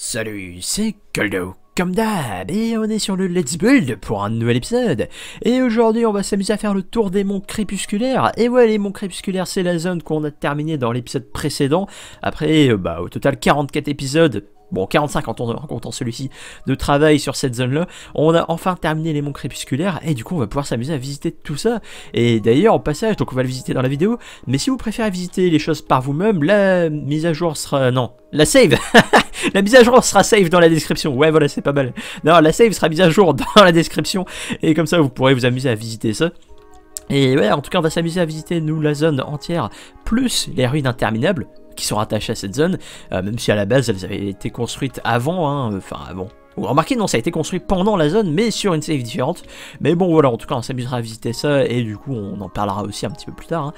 Salut, c'est Coldo. Comme d'hab, et on est sur le Let's Build pour un nouvel épisode. Et aujourd'hui, on va s'amuser à faire le tour des monts crépusculaires. Et ouais, les monts crépusculaires, c'est la zone qu'on a terminée dans l'épisode précédent. Après, euh, bah, au total 44 épisodes, bon 45 quand on celui-ci, de travail sur cette zone-là. On a enfin terminé les monts crépusculaires et du coup on va pouvoir s'amuser à visiter tout ça. Et d'ailleurs au passage, donc on va le visiter dans la vidéo, mais si vous préférez visiter les choses par vous-même, la mise à jour sera... non, la save La mise à jour sera save dans la description. Ouais, voilà, c'est pas mal. Non, la save sera mise à jour dans la description. Et comme ça, vous pourrez vous amuser à visiter ça. Et ouais, en tout cas, on va s'amuser à visiter, nous, la zone entière, plus les ruines interminables, qui sont rattachées à cette zone, euh, même si à la base elles avaient été construites avant, hein, enfin avant, remarquez, non, ça a été construit pendant la zone, mais sur une save différente. Mais bon, voilà, en tout cas, on s'amusera à visiter ça, et du coup, on en parlera aussi un petit peu plus tard. Hein.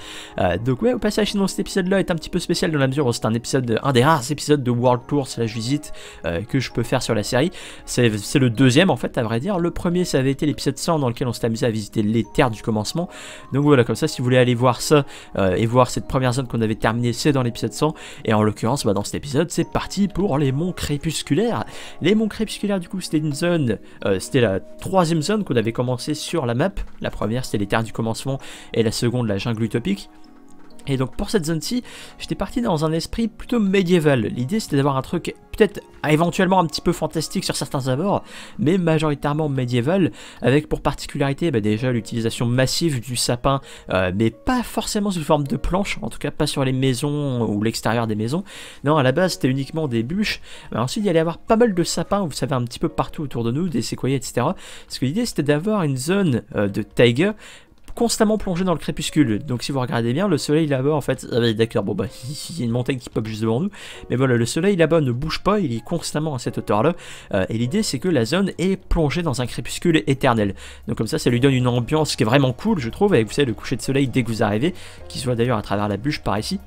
Euh, donc ouais, au passage, sinon, cet épisode-là est un petit peu spécial dans la mesure où c'est un épisode, un des rares épisodes de World Tour la visite euh, que je peux faire sur la série. C'est le deuxième, en fait, à vrai dire. Le premier, ça avait été l'épisode 100 dans lequel on s'est amusé à visiter les terres du commencement. Donc voilà, comme ça, si vous voulez aller voir ça euh, et voir cette première zone qu'on avait terminée, c'est dans l'épisode 100. Et en l'occurrence, bah, dans cet épisode, c'est parti pour les monts crépusculaires. Les monts crépusculaires du coup c'était une zone, euh, c'était la troisième zone qu'on avait commencé sur la map. La première c'était les terres du commencement et la seconde la jungle utopique. Et donc pour cette zone-ci, j'étais parti dans un esprit plutôt médiéval. L'idée c'était d'avoir un truc peut-être éventuellement un petit peu fantastique sur certains abords, mais majoritairement médiéval, avec pour particularité bah, déjà l'utilisation massive du sapin, euh, mais pas forcément sous forme de planche, en tout cas pas sur les maisons ou l'extérieur des maisons. Non, à la base c'était uniquement des bûches. ensuite il y allait avoir pas mal de sapins, vous savez, un petit peu partout autour de nous, des séquoias, etc. Parce que l'idée c'était d'avoir une zone euh, de taiga constamment plongé dans le crépuscule. Donc si vous regardez bien, le soleil là-bas, en fait, ah, bah, d'accord, bon bah, il y a une montagne qui pop juste devant nous, mais voilà, le soleil là-bas ne bouge pas, il est constamment à cette hauteur-là, euh, et l'idée c'est que la zone est plongée dans un crépuscule éternel. Donc comme ça, ça lui donne une ambiance qui est vraiment cool, je trouve, et vous savez, le coucher de soleil dès que vous arrivez, qui se voit d'ailleurs à travers la bûche par ici.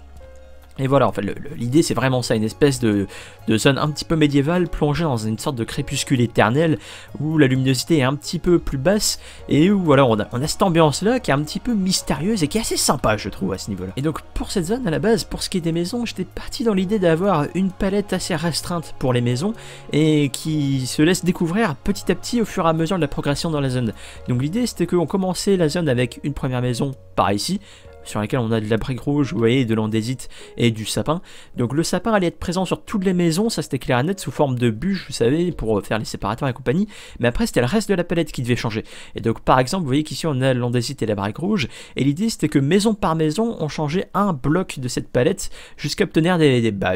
Et voilà, l'idée c'est vraiment ça, une espèce de, zone un petit peu médiévale plongée dans une sorte de crépuscule éternel où la luminosité est un petit peu plus basse et où voilà, on a, on a cette ambiance là qui est un petit peu mystérieuse et qui est assez sympa, je trouve, à ce niveau-là. Et donc, pour cette zone à la base, pour ce qui est des maisons, j'étais parti dans l'idée d'avoir une palette assez restreinte pour les maisons et qui se laisse découvrir petit à petit au fur et à mesure de la progression dans la zone. Donc, l'idée c'était qu'on commençait la zone avec une première maison par ici, sur laquelle on a de la brique rouge, vous voyez, de l'andésite et du sapin. Donc le sapin allait être présent sur toutes les maisons, ça c'était clair et net, sous forme de bûches, vous savez, pour faire les séparateurs et compagnie, mais après c'était le reste de la palette qui devait changer. Et donc par exemple, vous voyez qu'ici on a l'andésite et la brique rouge, et l'idée c'était que maison par maison, on changeait un bloc de cette palette jusqu'à obtenir des, bah,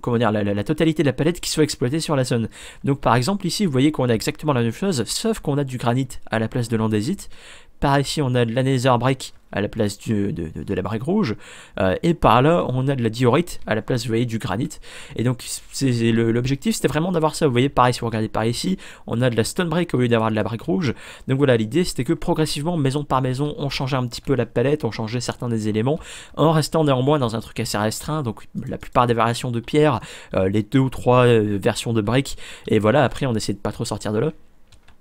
comment la, totalité de la palette qui soit exploitée sur la zone. Donc par exemple ici, vous voyez qu'on a exactement la même chose, sauf qu'on a du granit à la place de l'andésite, par ici on a de nether brick à la place de, la brique rouge, euh, et par là on a de la diorite à la place, vous voyez, du granit. Et donc c'est l'objectif c'était vraiment d'avoir ça, vous voyez, pareil si vous regardez par ici, on a de la stone brick au lieu d'avoir de la brique rouge. Donc voilà, l'idée c'était que progressivement, maison par maison, on changeait un petit peu la palette, on changeait certains des éléments, en restant néanmoins dans un truc assez restreint, donc la plupart des variations de pierre, euh, les deux ou trois euh, versions de briques, et voilà, après on essaie de pas trop sortir de là.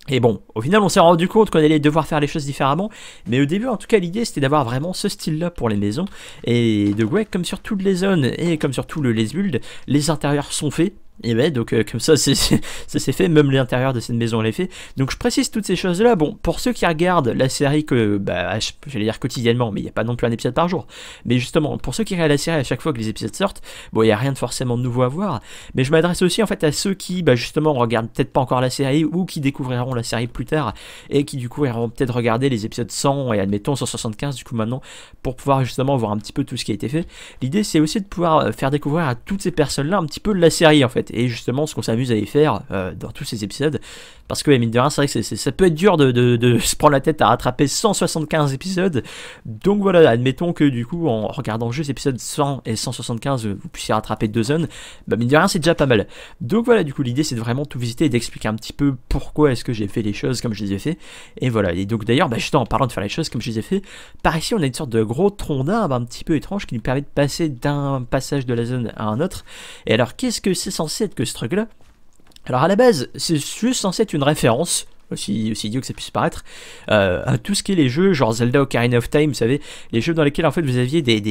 Et bon, au final, on s'est rendu compte qu'on allait devoir faire les choses différemment, mais au début, en tout cas, l'idée c'était d'avoir vraiment ce style-là pour les maisons. Et de quoi comme sur toutes les zones et comme sur tout le Les Build les intérieurs sont faits et ben donc euh, comme ça, c'est, ça s'est fait, même l'intérieur de cette maison l'est fait. Donc je précise toutes ces choses-là. Bon, pour ceux qui regardent la série que, bah, j'allais dire quotidiennement, mais il n'y a pas non plus un épisode par jour. Mais justement, pour ceux qui regardent la série à chaque fois que les épisodes sortent, bon, il n'y a rien de forcément nouveau à voir. Mais je m'adresse aussi en fait à ceux qui, bah, justement, regardent peut-être pas encore la série ou qui découvriront la série plus tard et qui du coup iront peut-être regarder les épisodes 100 et admettons 175 du coup maintenant pour pouvoir justement voir un petit peu tout ce qui a été fait. L'idée, c'est aussi de pouvoir euh, faire découvrir à toutes ces personnes-là un petit peu la série en fait et justement, ce qu'on s'amuse à y faire euh, dans tous ces épisodes, parce que, mine de rien, c'est vrai que ça peut être dur de, se prendre la tête à rattraper 175 épisodes. Donc voilà, admettons que du coup, en regardant juste épisodes 100 et 175, euh, vous puissiez rattraper deux zones. Bah, mine de rien, c'est déjà pas mal. Donc voilà, du coup, l'idée, c'est de vraiment tout visiter et d'expliquer un petit peu pourquoi est-ce que j'ai fait les choses comme je les ai fait. Et voilà. Et donc d'ailleurs, bah, justement, en parlant de faire les choses comme je les ai fait, par ici, on a une sorte de gros tronc d'arbre un petit peu étrange qui nous permet de passer d'un passage de la zone à un autre. Et alors, qu'est-ce que c'est censé que ce truc-là. Alors à la base, c'est juste censé être une référence aussi, aussi, idiot que ça puisse paraître, euh, à tout ce qui est les jeux, genre Zelda Ocarina of Time, vous savez, les jeux dans lesquels en fait vous aviez des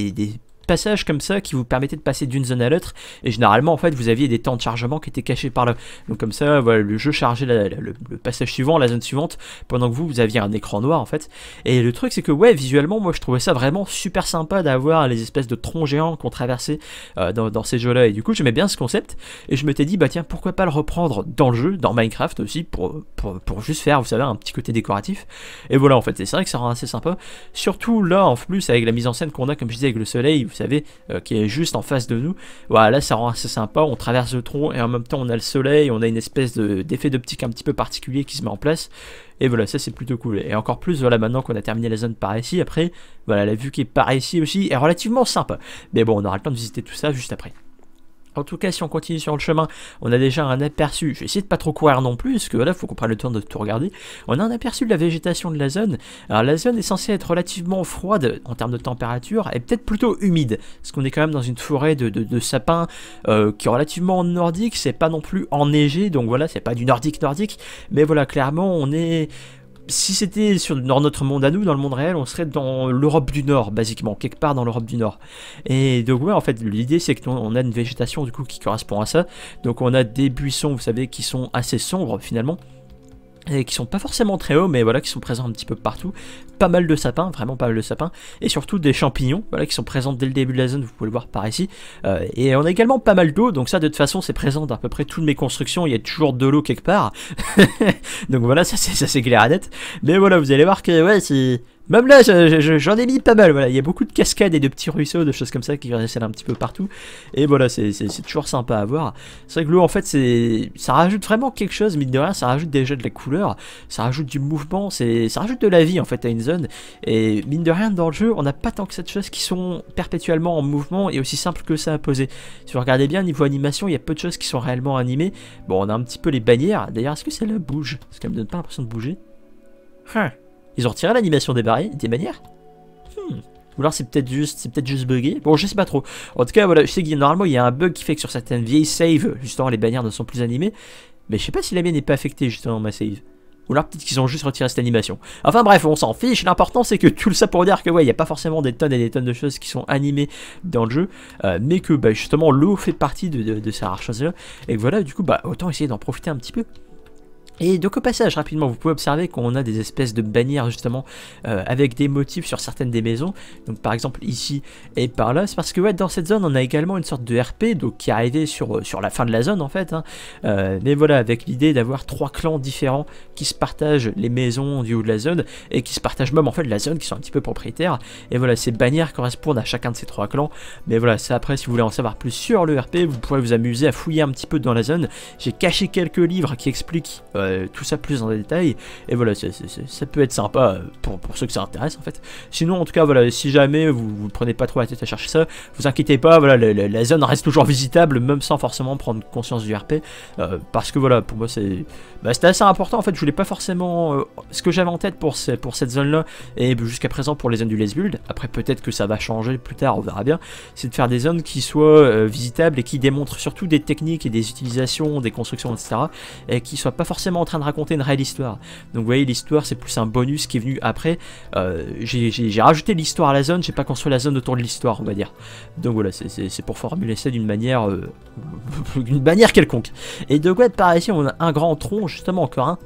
passage comme ça qui vous permettait de passer d'une zone à l'autre. Et généralement, en fait, vous aviez des temps de chargement qui étaient cachés par là. Donc comme ça, voilà, le jeu chargeait le, passage suivant, la zone suivante, pendant que vous, vous aviez un écran noir en fait. Et le truc, c'est que ouais, visuellement, moi, je trouvais ça vraiment super sympa d'avoir les espèces de troncs géants qu'on traversait euh, dans, ces jeux-là. Et du coup, j'aimais bien ce concept. Et je me m'étais dit, bah tiens, pourquoi pas le reprendre dans le jeu, dans Minecraft aussi, pour, pour, pour juste faire, vous savez, un petit côté décoratif. Et voilà, en fait, c'est vrai que ça rend assez sympa. Surtout là, en plus, avec la mise en scène qu'on a, comme je disais, avec le soleil, vous savez, euh, qui est juste en face de nous. Voilà, là, ça rend assez sympa. On traverse le tronc et en même temps, on a le soleil, on a une espèce d'effet d'optique un petit peu particulier qui se met en place. Et voilà, ça c'est plutôt cool. Et encore plus, voilà, maintenant qu'on a terminé la zone par ici, après, voilà, la vue qui est par ici aussi est relativement sympa. Mais bon, on aura le temps de visiter tout ça juste après. En tout cas, si on continue sur le chemin, on a déjà un aperçu. Je vais essayer de pas trop courir non plus, parce que là, faut qu'on prenne le temps de tout regarder. On a un aperçu de la végétation de la zone. Alors, la zone est censée être relativement froide en termes de température, et peut-être plutôt humide, parce qu'on est quand même dans une forêt de, sapins euh, qui est relativement nordique. C'est pas non plus enneigé, donc voilà, c'est pas du nordique nordique, mais voilà, clairement, on est si c'était sur, dans notre monde à nous, dans le monde réel, on serait dans l'Europe du Nord, basiquement, quelque part dans l'Europe du Nord. Et donc ouais, en fait, l'idée c'est qu'on a une végétation du coup qui correspond à ça. Donc on a des buissons, vous savez, qui sont assez sombres finalement et qui sont pas forcément très hauts, mais voilà, qui sont présents un petit peu partout. Pas mal de sapins, vraiment pas mal de sapins, et surtout des champignons, voilà, qui sont présents dès le début de la zone, vous pouvez le voir par ici. Euh, et on a également pas mal d'eau, donc ça de toute façon c'est présent à peu près toutes mes constructions, il y a toujours de l'eau quelque part. donc voilà, ça c'est clair à net. Mais voilà, vous allez voir que ouais, c'est même là, j'en ai mis pas mal. Voilà, il y a beaucoup de cascades et de petits ruisseaux, de choses comme ça qui restent un petit peu partout. Et voilà, c'est toujours sympa à voir. C'est vrai que l'eau, en fait, c'est ça rajoute vraiment quelque chose, mine de rien. Ça rajoute déjà de la couleur, ça rajoute du mouvement, c'est ça rajoute de la vie en fait à une zone. Et mine de rien, dans le jeu, on n'a pas tant que cette choses qui sont perpétuellement en mouvement et aussi simple que ça à poser. Si vous regardez bien niveau animation, il y a peu de choses qui sont réellement animées. Bon, on a un petit peu les bannières. D'ailleurs, est-ce que celle-là bouge Parce qu'elle me donne pas l'impression de bouger. Huh. Hein. Ils ont retiré l'animation des, des bannières hmm. Ou alors c'est peut-être juste, c'est peut-être juste buggé. Bon, je sais pas trop. En tout cas, voilà, je sais que normalement il y a un bug qui fait que sur certaines vieilles saves, justement, les bannières ne sont plus animées. Mais je sais pas si la mienne n'est pas affectée justement ma save. Ou alors peut-être qu'ils ont juste retiré cette animation. Enfin bref, on s'en fiche. L'important c'est que tout ça pour dire que ouais, il n'y a pas forcément des tonnes et des tonnes de choses qui sont animées dans le jeu, euh, mais que bah, justement l'eau fait partie de, de ces rares choses-là. Et voilà, du coup, bah autant essayer d'en profiter un petit peu. Et donc au passage, rapidement, vous pouvez observer qu'on a des espèces de bannières justement euh, avec des motifs sur certaines des maisons. Donc par exemple ici et par là, c'est parce que ouais, dans cette zone, on a également une sorte de RP donc, qui est arrivé sur, euh, sur la fin de la zone en fait. Hein. Euh, mais voilà, avec l'idée d'avoir trois clans différents qui se partagent les maisons du haut de la zone et qui se partagent même en fait la zone, qui sont un petit peu propriétaires. Et voilà, ces bannières correspondent à chacun de ces trois clans. Mais voilà, c'est après, si vous voulez en savoir plus sur le RP, vous pourrez vous amuser à fouiller un petit peu dans la zone. J'ai caché quelques livres qui expliquent... Euh, tout ça plus en détail. Et voilà, ça peut être sympa euh, pour, pour, ceux que ça intéresse en fait. Sinon, en tout cas, voilà, si jamais vous prenez pas trop la tête à chercher ça, vous inquiétez pas, voilà, la, zone reste toujours visitable, même sans forcément prendre conscience du RP. Euh, parce que voilà, pour moi, c'est bah, c'était assez important en fait. Je voulais pas forcément euh, ce que j'avais en tête pour, cette zone là et jusqu'à présent pour les zones du Lesbuild, Après, peut-être que ça va changer plus tard, on verra bien. C'est de faire des zones qui soient euh, visitables et qui démontrent surtout des techniques et des utilisations, des constructions, etc. et qui soient pas forcément en train de raconter une réelle histoire. Donc, vous voyez, l'histoire c'est plus un bonus qui est venu après. Euh, j'ai rajouté l'histoire à la zone, j'ai pas construit la zone autour de l'histoire, on va dire. Donc voilà, c'est pour formuler ça d'une manière, d'une manière quelconque. Et de quoi être par ici, on a un grand tronc justement encore un,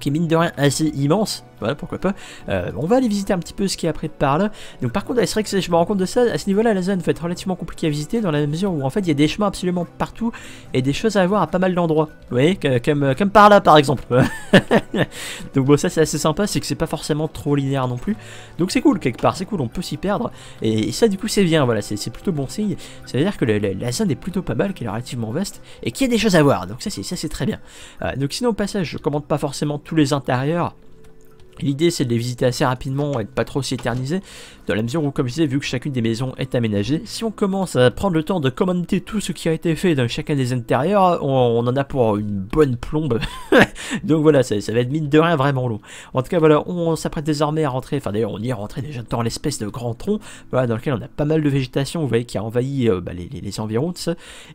qui est mine de rien assez immense, voilà, pourquoi pas. Euh, on va aller visiter un petit peu ce qui a après par là. Donc par contre, c'est vrai que je me rends compte de ça, à ce niveau-là, la zone va être relativement compliquée à visiter dans la mesure où en fait il y a des chemins absolument partout et des choses à voir à pas mal d'endroits. Vous voyez, comme, euh, comme par là par exemple. Donc bon, ça c'est assez sympa, c'est que c'est pas forcément trop linéaire non plus. Donc c'est cool quelque part, c'est cool, on peut s'y perdre. Et, ça du coup c'est bien, voilà, c'est plutôt bon signe. Ça veut dire que la zone est plutôt pas mal, qu'elle est relativement vaste et qu'il y a des choses à voir. Donc ça c'est très bien. Euh, donc sinon au passage, je commente pas forcément tous les intérieurs. L'idée c'est de les visiter assez rapidement et de pas trop s'éterniser, dans la mesure où, comme je disais, vu que chacune des maisons est aménagée, si on commence à prendre le temps de commenter tout ce qui a été fait dans chacun des intérieurs, on, en a pour une bonne plombe. Donc voilà, ça, va être mine de rien vraiment long. En tout cas, voilà, on s'apprête désormais à rentrer, enfin d'ailleurs on y est rentré déjà dans l'espèce de grand tronc, dans lequel on a pas mal de végétation, vous voyez, qui a envahi euh, bah, les, environs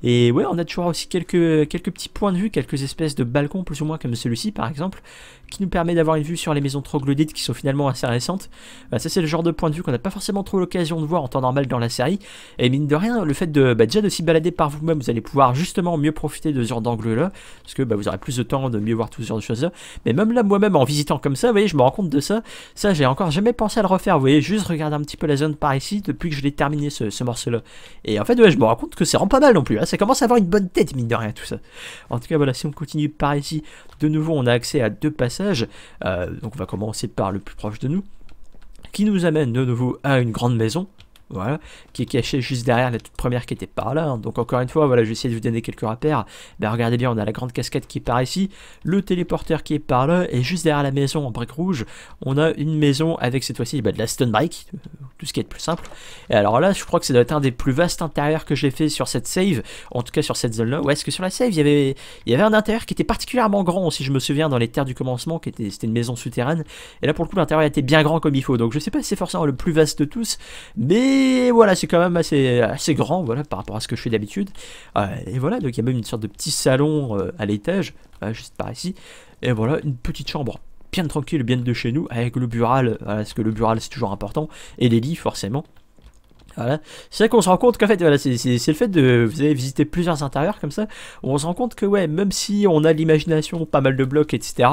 Et ouais, on a toujours aussi quelques, petits points de vue, quelques espèces de balcons, plus ou moins comme celui-ci par exemple, qui nous permet d'avoir une vue sur les maisons troglodytes qui sont finalement assez récentes. Bah, ça c'est le genre de point de vue qu'on a pas forcément trop l'occasion de voir en temps normal dans la série. Et mine de rien, le fait de bah, déjà de s'y balader par vous-même, vous allez pouvoir justement mieux profiter de ce genre d'angle-là, parce que bah, vous aurez plus de temps de mieux voir tout ce genre de choses-là. Mais même là, moi-même, en visitant comme ça, vous voyez, je me rends compte de ça. Ça, j'ai encore jamais pensé à le refaire. Vous voyez, juste regarder un petit peu la zone par ici depuis que je l'ai terminé ce, morceau-là. Et en fait, ouais, je me rends compte que ça rend pas mal non plus. Hein. Ça commence à avoir une bonne tête, mine de rien, tout ça. En tout cas, voilà, si on continue par ici, de nouveau, on a accès à deux passages. Euh, donc, on va commencer par le plus proche de nous qui nous amène de nouveau à une grande maison voilà, qui est caché juste derrière la toute première qui était par là. Hein. Donc encore une fois, voilà, je vais essayer de vous donner quelques repères. Ben, regardez bien, on a la grande cascade qui est par ici, le téléporteur qui est par là, et juste derrière la maison en briques rouge, on a une maison avec cette fois-ci ben, de la stone bike, euh, tout ce qui est plus simple. Et alors là, je crois que ça doit être un des plus vastes intérieurs que j'ai fait sur cette save, en tout cas sur cette zone-là. Ouais, est-ce que sur la save, il y avait, il y avait un intérieur qui était particulièrement grand, si je me souviens, dans les terres du commencement, qui était, c'était une maison souterraine. Et là, pour le coup, l'intérieur était bien grand comme il faut. Donc je sais pas si c'est forcément le plus vaste de tous, mais et voilà, c'est quand même assez, assez grand voilà, par rapport à ce que je fais d'habitude. Euh, et voilà, donc il y a même une sorte de petit salon euh, à l'étage, euh, juste par ici. Et voilà, une petite chambre bien tranquille, bien de chez nous, avec le bural, parce que le bural c'est toujours important, et les lits forcément. C'est vrai qu'on se rend compte qu'en fait, voilà, c'est le fait de vous avez visité plusieurs intérieurs comme ça, on se rend compte que ouais, même si on a l'imagination, pas mal de blocs, etc.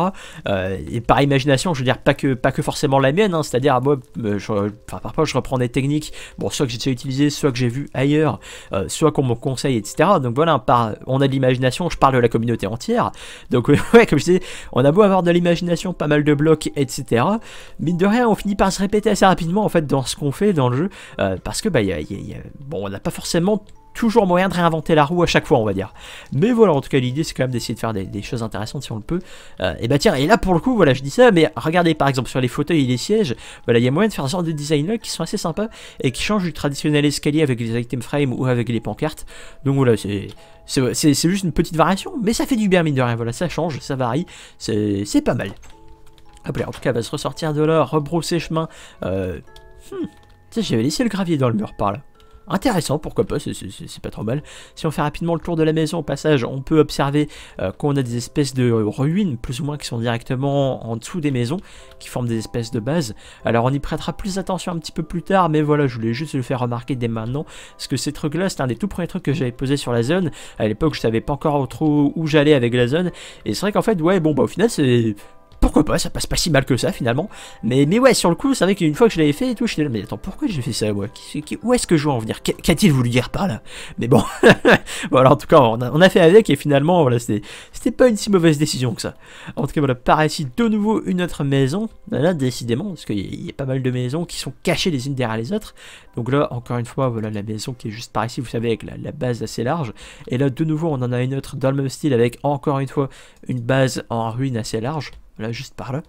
Euh, et par imagination, je veux dire pas que pas que forcément la mienne, hein, c'est-à-dire ah, moi, euh, parfois je reprends des techniques, bon, soit que j'ai déjà utilisées, soit que j'ai vu ailleurs, euh, soit qu'on me conseille, etc. Donc voilà, hein, par, on a de l'imagination, je parle de la communauté entière. Donc ouais, comme je disais, on a beau avoir de l'imagination, pas mal de blocs, etc. Mine de rien, on finit par se répéter assez rapidement en fait dans ce qu'on fait dans le jeu, parce que bah, bon, on n'a pas forcément toujours moyen de réinventer la roue à chaque fois, on va dire. Mais voilà, en tout cas, l'idée, c'est quand même d'essayer de faire des, choses intéressantes si on le peut. Euh, et bah tiens, et là, pour le coup, voilà, je dis ça, mais regardez, par exemple, sur les fauteuils et les sièges, voilà, il y a moyen de faire des genre de design-là qui sont assez sympas et qui changent du traditionnel escalier avec les item frames ou avec les pancartes. Donc voilà, c'est... C'est juste une petite variation, mais ça fait du bien mine de rien, voilà, ça change, ça varie, c'est pas mal. Hop là, en tout cas, va se ressortir de là, rebrousser chemin. Euh, hmm. Tiens, j'avais laissé le gravier dans le mur par là. Intéressant, pourquoi pas, c'est pas trop mal. Si on fait rapidement le tour de la maison, au passage, on peut observer euh, qu'on a des espèces de ruines, plus ou moins, qui sont directement en dessous des maisons, qui forment des espèces de bases. Alors on y prêtera plus attention un petit peu plus tard, mais voilà, je voulais juste le faire remarquer dès maintenant, parce que ces trucs-là, c'était un des tout premiers trucs que j'avais posé sur la zone. À l'époque, je savais pas encore trop où j'allais avec la zone, et c'est vrai qu'en fait, ouais, bon, bah au final, c'est pourquoi pas, ça passe pas si mal que ça finalement. Mais, mais ouais, sur le coup, c'est vrai qu'une fois que je l'avais fait et tout, suis là, mais attends, pourquoi j'ai fait ça moi Où est-ce que je veux en venir Qu'a-t-il voulu dire par là Mais bon, voilà, en tout cas, on a, fait avec et finalement, voilà, c'était pas une si mauvaise décision que ça. En tout cas, voilà, par ici, de nouveau une autre maison. Là, décidément, parce qu'il y, a pas mal de maisons qui sont cachées les unes derrière les autres. Donc là, encore une fois, voilà, la maison qui est juste par ici, vous savez, avec la, la base assez large. Et là, de nouveau, on en a une autre dans le même style avec encore une fois une base en ruine assez large là, juste par là.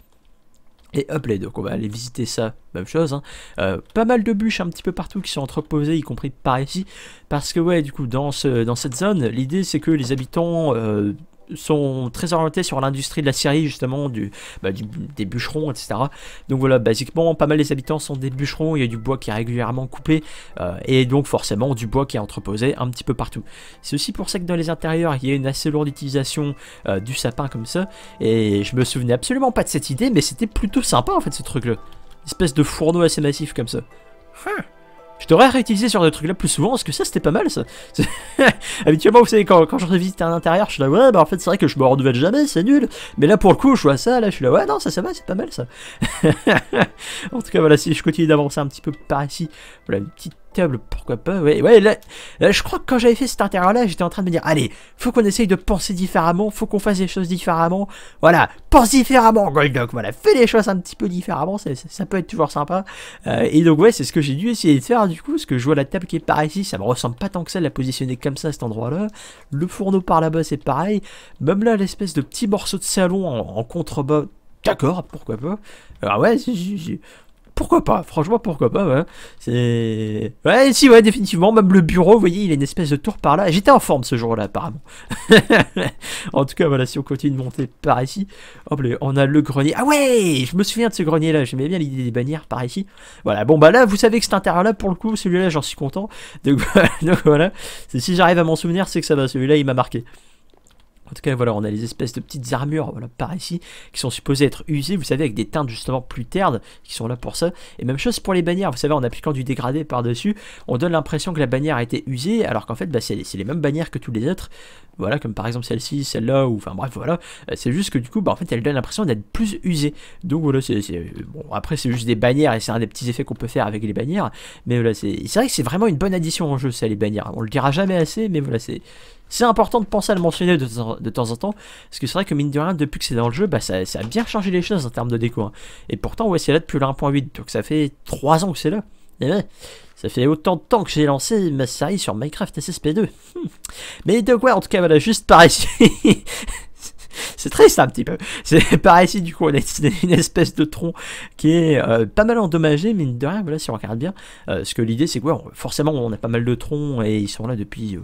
Et hop les donc on va aller visiter ça, même chose. Hein. Euh, pas mal de bûches un petit peu partout qui sont entreposées, y compris par ici. Parce que ouais, du coup, dans, ce, dans cette zone, l'idée c'est que les habitants... Euh, sont très orientés sur l'industrie de la Syrie, justement, bah, du, des bûcherons, etc. Donc voilà, basiquement, pas mal des habitants sont des bûcherons, il y a du bois qui est régulièrement coupé, euh, et donc forcément du bois qui est entreposé un petit peu partout. C'est aussi pour ça que dans les intérieurs, il y a une assez lourde utilisation euh, du sapin comme ça, et je me souvenais absolument pas de cette idée, mais c'était plutôt sympa en fait ce truc-là. Espèce de fourneau assez massif comme ça. Hein. Je devrais réutiliser sur des de là plus souvent parce que ça c'était pas mal ça. Habituellement, vous savez, quand, quand je revisite un intérieur, je suis là, ouais, bah en fait, c'est vrai que je me renouvelle jamais, c'est nul. Mais là pour le coup, je vois ça, là je suis là, ouais, non, ça ça va, c'est pas mal ça. en tout cas, voilà, si je continue d'avancer un petit peu par ici, voilà une petite table, pourquoi pas. Ouais, ouais là, je crois que quand j'avais fait cet intérieur-là, j'étais en train de me dire, allez, faut qu'on essaye de penser différemment, faut qu'on fasse les choses différemment. Voilà, pense différemment, Goldock, voilà, fais les choses un petit peu différemment, ça, peut être toujours sympa. Euh, et donc, ouais, c'est ce que j'ai dû essayer de faire, du coup, parce que je vois la table qui est par ici, ça me ressemble pas tant que celle la positionner comme ça à cet endroit-là. Le fourneau par là-bas, c'est pareil. Même là, l'espèce de petit morceau de salon en, contrebas, d'accord, pourquoi pas. Alors ouais, pourquoi pas Franchement, pourquoi pas ouais. C'est. Ouais, si, ouais, définitivement. Même le bureau, vous voyez, il est une espèce de tour par là. J'étais en forme ce jour-là, apparemment. en tout cas, voilà, si on continue de monter par ici, hop, on a le grenier. Ah ouais Je me souviens de ce grenier-là. J'aimais bien l'idée des bannières par ici. Voilà, bon, bah là, vous savez que cet intérieur-là, pour le coup, celui-là, j'en suis content. Donc, voilà. Si j'arrive à m'en souvenir, c'est que ça va. Celui-là, il m'a marqué. En tout cas, voilà, on a les espèces de petites armures voilà, par ici qui sont supposées être usées, vous savez, avec des teintes justement plus ternes qui sont là pour ça. Et même chose pour les bannières, vous savez, en appliquant du dégradé par-dessus, on donne l'impression que la bannière a été usée, alors qu'en fait, bah, c'est les mêmes bannières que tous les autres. Voilà, comme par exemple celle-ci, celle-là, ou enfin bref, voilà. Euh, c'est juste que du coup, bah, en fait, elle donne l'impression d'être plus usée. Donc voilà, c'est. Bon, après, c'est juste des bannières et c'est un des petits effets qu'on peut faire avec les bannières. Mais voilà, c'est vrai que c'est vraiment une bonne addition en jeu, ça, les bannières. On le dira jamais assez, mais voilà, c'est c'est important de penser à le mentionner de, temps en temps, parce que c'est vrai que mine de rien, depuis que c'est dans le jeu, bah, ça, a bien changé les choses en termes de déco. Hein. Et pourtant, ouais, c'est là depuis le 1.8, donc ça fait 3 ans que c'est là. ça fait autant de temps que j'ai lancé ma série sur Minecraft SSP2. Hmm. Mais de ouais, en tout cas, voilà, juste par ici. c'est triste un petit peu. C'est par ici du coup on a une espèce de tronc qui est euh, pas mal endommagé mine de rien voilà si on regarde bien. Euh, parce que l'idée c'est que, ouais, forcément on a pas mal de troncs et ils sont là depuis euh,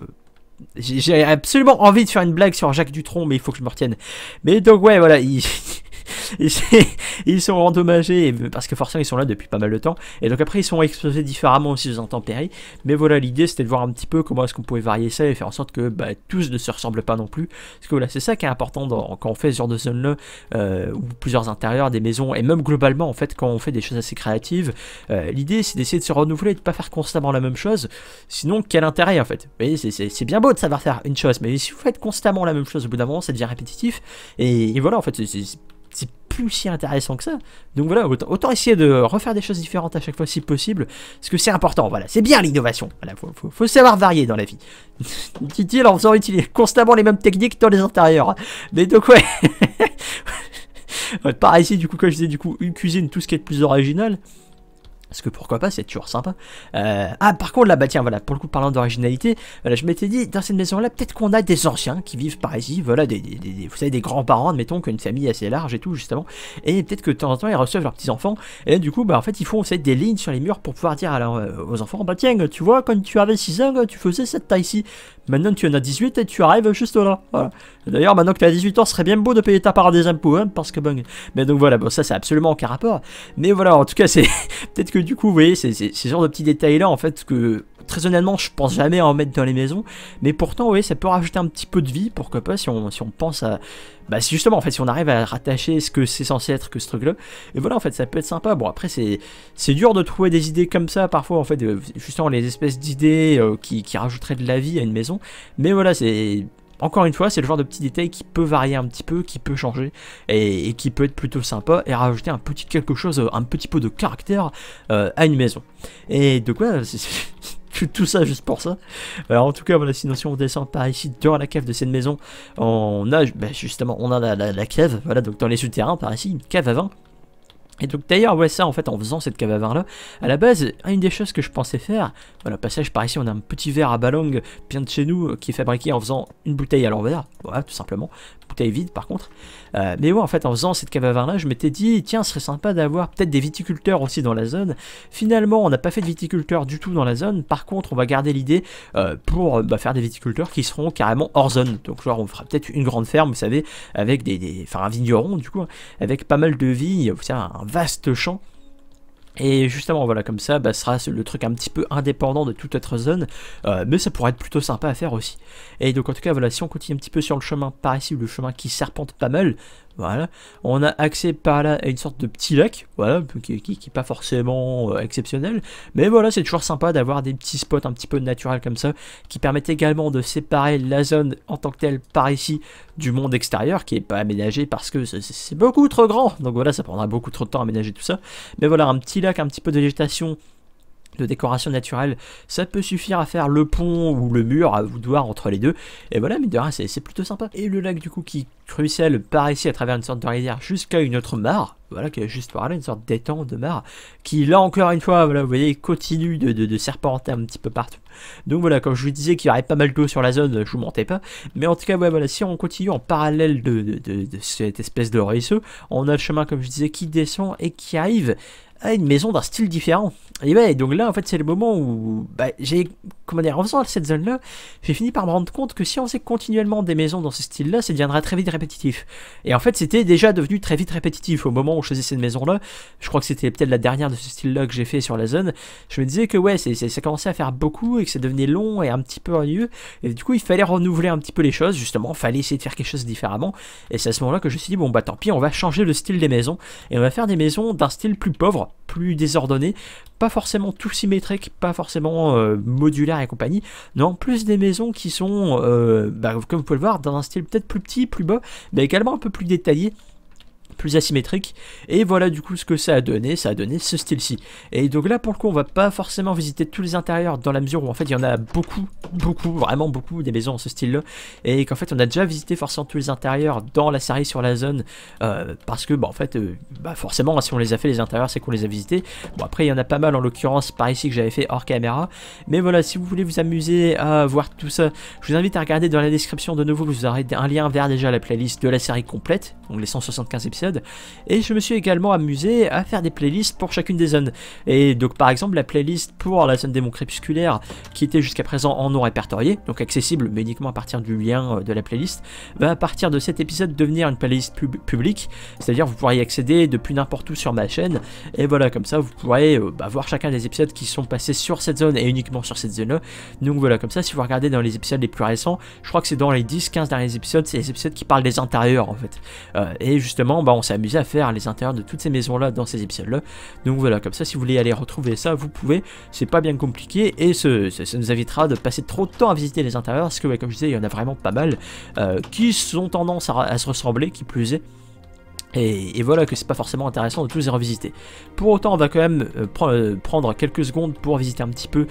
j'ai absolument envie de faire une blague sur Jacques Dutronc, mais il faut que je me retienne. Mais donc ouais, voilà, il, ils sont endommagés parce que forcément ils sont là depuis pas mal de temps. Et donc après ils sont exposés différemment aussi aux intempéries. Mais voilà, l'idée c'était de voir un petit peu comment est-ce qu'on pouvait varier ça et faire en sorte que bah, tous ne se ressemblent pas non plus. Parce que voilà, c'est ça qui est important quand on fait ce genre de zone-là, euh, ou plusieurs intérieurs, des maisons, et même globalement en fait quand on fait des choses assez créatives. Euh, l'idée c'est d'essayer de se renouveler et de pas faire constamment la même chose. Sinon, quel intérêt en fait Vous voyez, c'est bien beau de savoir faire une chose, mais si vous faites constamment la même chose au bout d'un moment, ça devient répétitif. et voilà, en fait, c'est c'est plus si intéressant que ça. Donc voilà, autant, essayer de refaire des choses différentes à chaque fois si possible, parce que c'est important, voilà, c'est bien l'innovation, Il faut, savoir varier dans la vie. Dit-il en faisant utiliser constamment les mêmes techniques dans les intérieurs. Mais donc ouais, par ici du coup quand je disais du coup une cuisine, tout ce qui est plus original, parce que pourquoi pas, c'est toujours sympa. Euh, ah, par contre, là, bah tiens, voilà, pour le coup, parlant d'originalité, voilà, je m'étais dit, dans cette maison-là, peut-être qu'on a des anciens qui vivent par ici, voilà, des, vous savez, des grands-parents, admettons, qu'une famille assez large et tout, justement, et peut-être que de temps en temps, ils reçoivent leurs petits-enfants, et du coup, bah en fait, ils font, vous des lignes sur les murs pour pouvoir dire alors, euh, aux enfants, bah tiens, tu vois, quand tu avais 6 ans, tu faisais cette taille-ci, maintenant tu en as 18 et tu arrives juste là, voilà. D'ailleurs, maintenant que tu as 18 ans, ce serait bien beau de payer ta part des impôts, hein, parce que bon, mais donc voilà, bon, ça, c'est absolument aucun rapport, mais voilà, en tout cas, c'est peut-être que du coup, vous voyez, c'est ce genre de petits détails-là, en fait, que très honnêtement, je pense jamais à en mettre dans les maisons. Mais pourtant, vous voyez, ça peut rajouter un petit peu de vie, pourquoi pas, si on, si on pense à... Bah, si justement, en fait, si on arrive à rattacher ce que c'est censé être que ce truc-là. Et voilà, en fait, ça peut être sympa. Bon, après, c'est dur de trouver des idées comme ça, parfois, en fait, euh, justement, les espèces d'idées euh, qui, qui rajouteraient de la vie à une maison. Mais voilà, c'est encore une fois, c'est le genre de petit détail qui peut varier un petit peu, qui peut changer et, qui peut être plutôt sympa et rajouter un petit quelque chose, euh, un petit peu de caractère à euh, une maison. Et de quoi tout ça juste pour ça. Alors euh, en tout cas, voilà, sinon si on descend par ici dans la cave de cette maison, on a ben, justement on a la, la, cave, voilà, donc dans les souterrains par ici, une cave à vin et donc d'ailleurs, ouais, ça en fait, en faisant cette cave à vin là, à la base, une des choses que je pensais faire, voilà, passage par ici, on a un petit verre à ballong bien de chez nous euh, qui est fabriqué en faisant une bouteille à l'envers, voilà, tout simplement, bouteille vide par contre. Euh, mais ouais, en fait, en faisant cette cave à vin là, je m'étais dit, tiens, ce serait sympa d'avoir peut-être des viticulteurs aussi dans la zone. Finalement, on n'a pas fait de viticulteurs du tout dans la zone, par contre, on va garder l'idée euh, pour bah, faire des viticulteurs qui seront carrément hors zone. Donc, genre, on fera peut-être une grande ferme, vous savez, avec des. Enfin, un vigneron du coup, hein, avec pas mal de vie, vous savez, un vaste champ. Et justement, voilà, comme ça, bah, sera le truc un petit peu indépendant de toute autre zone, euh, mais ça pourrait être plutôt sympa à faire aussi. Et donc, en tout cas, voilà, si on continue un petit peu sur le chemin par ici, le chemin qui serpente pas mal, voilà. On a accès par là à une sorte de petit lac, voilà, qui n'est qui, qui pas forcément euh, exceptionnel. Mais voilà, c'est toujours sympa d'avoir des petits spots un petit peu naturels comme ça, qui permettent également de séparer la zone en tant que telle par ici du monde extérieur, qui n'est pas aménagé parce que c'est beaucoup trop grand. Donc voilà, ça prendra beaucoup trop de temps à aménager tout ça. Mais voilà, un petit lac, un petit peu de végétation de décoration naturelle, ça peut suffire à faire le pont ou le mur à vous devoir entre les deux. Et voilà, mais de rien, c'est plutôt sympa. Et le lac du coup qui crucelle par ici à travers une sorte de rivière jusqu'à une autre mare, voilà, qui est juste par là, une sorte d'étang de mare, qui là encore une fois, voilà, vous voyez, continue de, de, serpenter un petit peu partout. Donc voilà, comme je vous disais qu'il y aurait pas mal d'eau sur la zone, je vous mentais pas. Mais en tout cas, voilà, si on continue en parallèle de, de cette espèce de ruisseau, on a le chemin, comme je disais, qui descend et qui arrive à une maison d'un style différent. Et ouais, donc là, en fait, c'est le moment où bah, j'ai, comment dire, en faisant cette zone-là, j'ai fini par me rendre compte que si on faisait continuellement des maisons dans ce style-là, ça deviendra très vite répétitif. Et en fait, c'était déjà devenu très vite répétitif au moment où je faisais cette maison-là. Je crois que c'était peut-être la dernière de ce style-là que j'ai fait sur la zone. Je me disais que ouais, c'est, ça commençait à faire beaucoup et que ça devenait long et un petit peu ennuyeux. Et du coup, il fallait renouveler un petit peu les choses, justement, fallait essayer de faire quelque chose différemment. Et c'est à ce moment-là que je me suis dit, bon, bah tant pis, on va changer le style des maisons et on va faire des maisons d'un style plus pauvre, plus désordonné, pas forcément tout symétrique, pas forcément euh, modulaire et compagnie. Non, plus des maisons qui sont, euh, bah, comme vous pouvez le voir, dans un style peut-être plus petit, plus bas, mais également un peu plus détaillé plus asymétrique. Et voilà du coup ce que ça a donné, ça a donné ce style-ci. Et donc là pour le coup on va pas forcément visiter tous les intérieurs dans la mesure où en fait il y en a beaucoup, beaucoup, vraiment beaucoup des maisons en ce style-là. Et qu'en fait on a déjà visité forcément tous les intérieurs dans la série sur la zone euh, parce que bah, en fait euh, bah, forcément si on les a fait les intérieurs c'est qu'on les a visités. Bon après il y en a pas mal en l'occurrence par ici que j'avais fait hors caméra. Mais voilà si vous voulez vous amuser à voir tout ça, je vous invite à regarder dans la description de nouveau vous aurez un lien vers déjà la playlist de la série complète, donc les 175 épisodes. Et je me suis également amusé à faire des playlists pour chacune des zones. Et donc par exemple la playlist pour la zone des monts crépusculaires qui était jusqu'à présent en non répertorié donc accessible mais uniquement à partir du lien euh, de la playlist, va à partir de cet épisode devenir une playlist publique, c'est-à-dire vous pourrez y accéder depuis n'importe où sur ma chaîne. Et voilà, comme ça vous pourrez euh, bah, voir chacun des épisodes qui sont passés sur cette zone et uniquement sur cette zone-là. Donc voilà, comme ça si vous regardez dans les épisodes les plus récents, je crois que c'est dans les 10-15 derniers épisodes, c'est les épisodes qui parlent des intérieurs en fait. Euh, et justement, bah, on s'est amusé à faire les intérieurs de toutes ces maisons-là dans ces épisodes-là. Donc voilà, comme ça, si vous voulez aller retrouver ça, vous pouvez. C'est pas bien compliqué et ça nous évitera de passer trop de temps à visiter les intérieurs parce que, comme je disais, il y en a vraiment pas mal euh, qui sont tendance à, se ressembler, qui plus est. Et, voilà que c'est pas forcément intéressant de tous les revisiter. Pour autant, on va quand même euh, euh, prendre quelques secondes pour visiter un petit peu,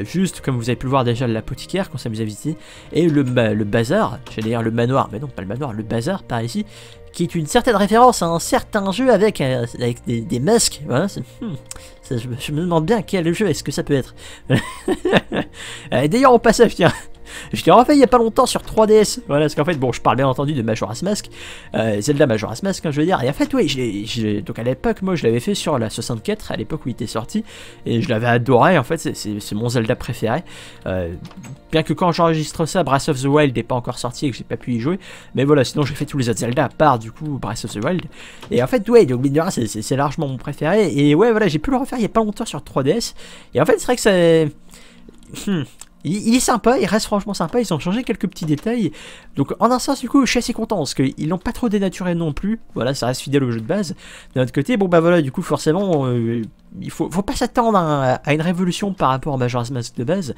juste comme vous avez pu le voir déjà, l'apothicaire qu'on s'amuse à visiter, et le, bah, le bazar, j'allais dire le manoir, mais non, pas le manoir, le bazar par ici, qui est une certaine référence à un certain jeu avec, euh, avec des, des, masques. Voilà, hmm, je, me demande bien quel jeu est-ce que ça peut être. Euh, d'ailleurs, au passage, tiens, je l'ai refait il y a pas longtemps sur 3DS. Voilà, parce qu'en fait, bon, je parle bien entendu de Majora's Mask, euh, Zelda Majora's Mask, hein, je veux dire. Et en fait, oui, j'ai donc à l'époque, moi, je l'avais fait sur la 64, à l'époque où il était sorti, et je l'avais adoré. En fait, c'est mon Zelda préféré. Euh, bien que quand j'enregistre ça, Breath of the Wild n'est pas encore sorti et que j'ai pas pu y jouer. Mais voilà, sinon j'ai fait tous les autres Zelda à part du coup Breath of the Wild. Et en fait, ouais, donc Bidora c'est largement mon préféré. Et ouais, voilà, j'ai pu le refaire il y a pas longtemps sur 3DS. Et en fait, c'est vrai que c'est. Hmm. Il, est sympa, il reste franchement sympa, ils ont changé quelques petits détails. Donc en un sens du coup je suis assez content parce qu'ils l'ont pas trop dénaturé non plus. Voilà, ça reste fidèle au jeu de base. D'un autre côté, bon bah voilà, du coup forcément euh, il faut, faut pas s'attendre à, une révolution par rapport à Majora's Mask de base.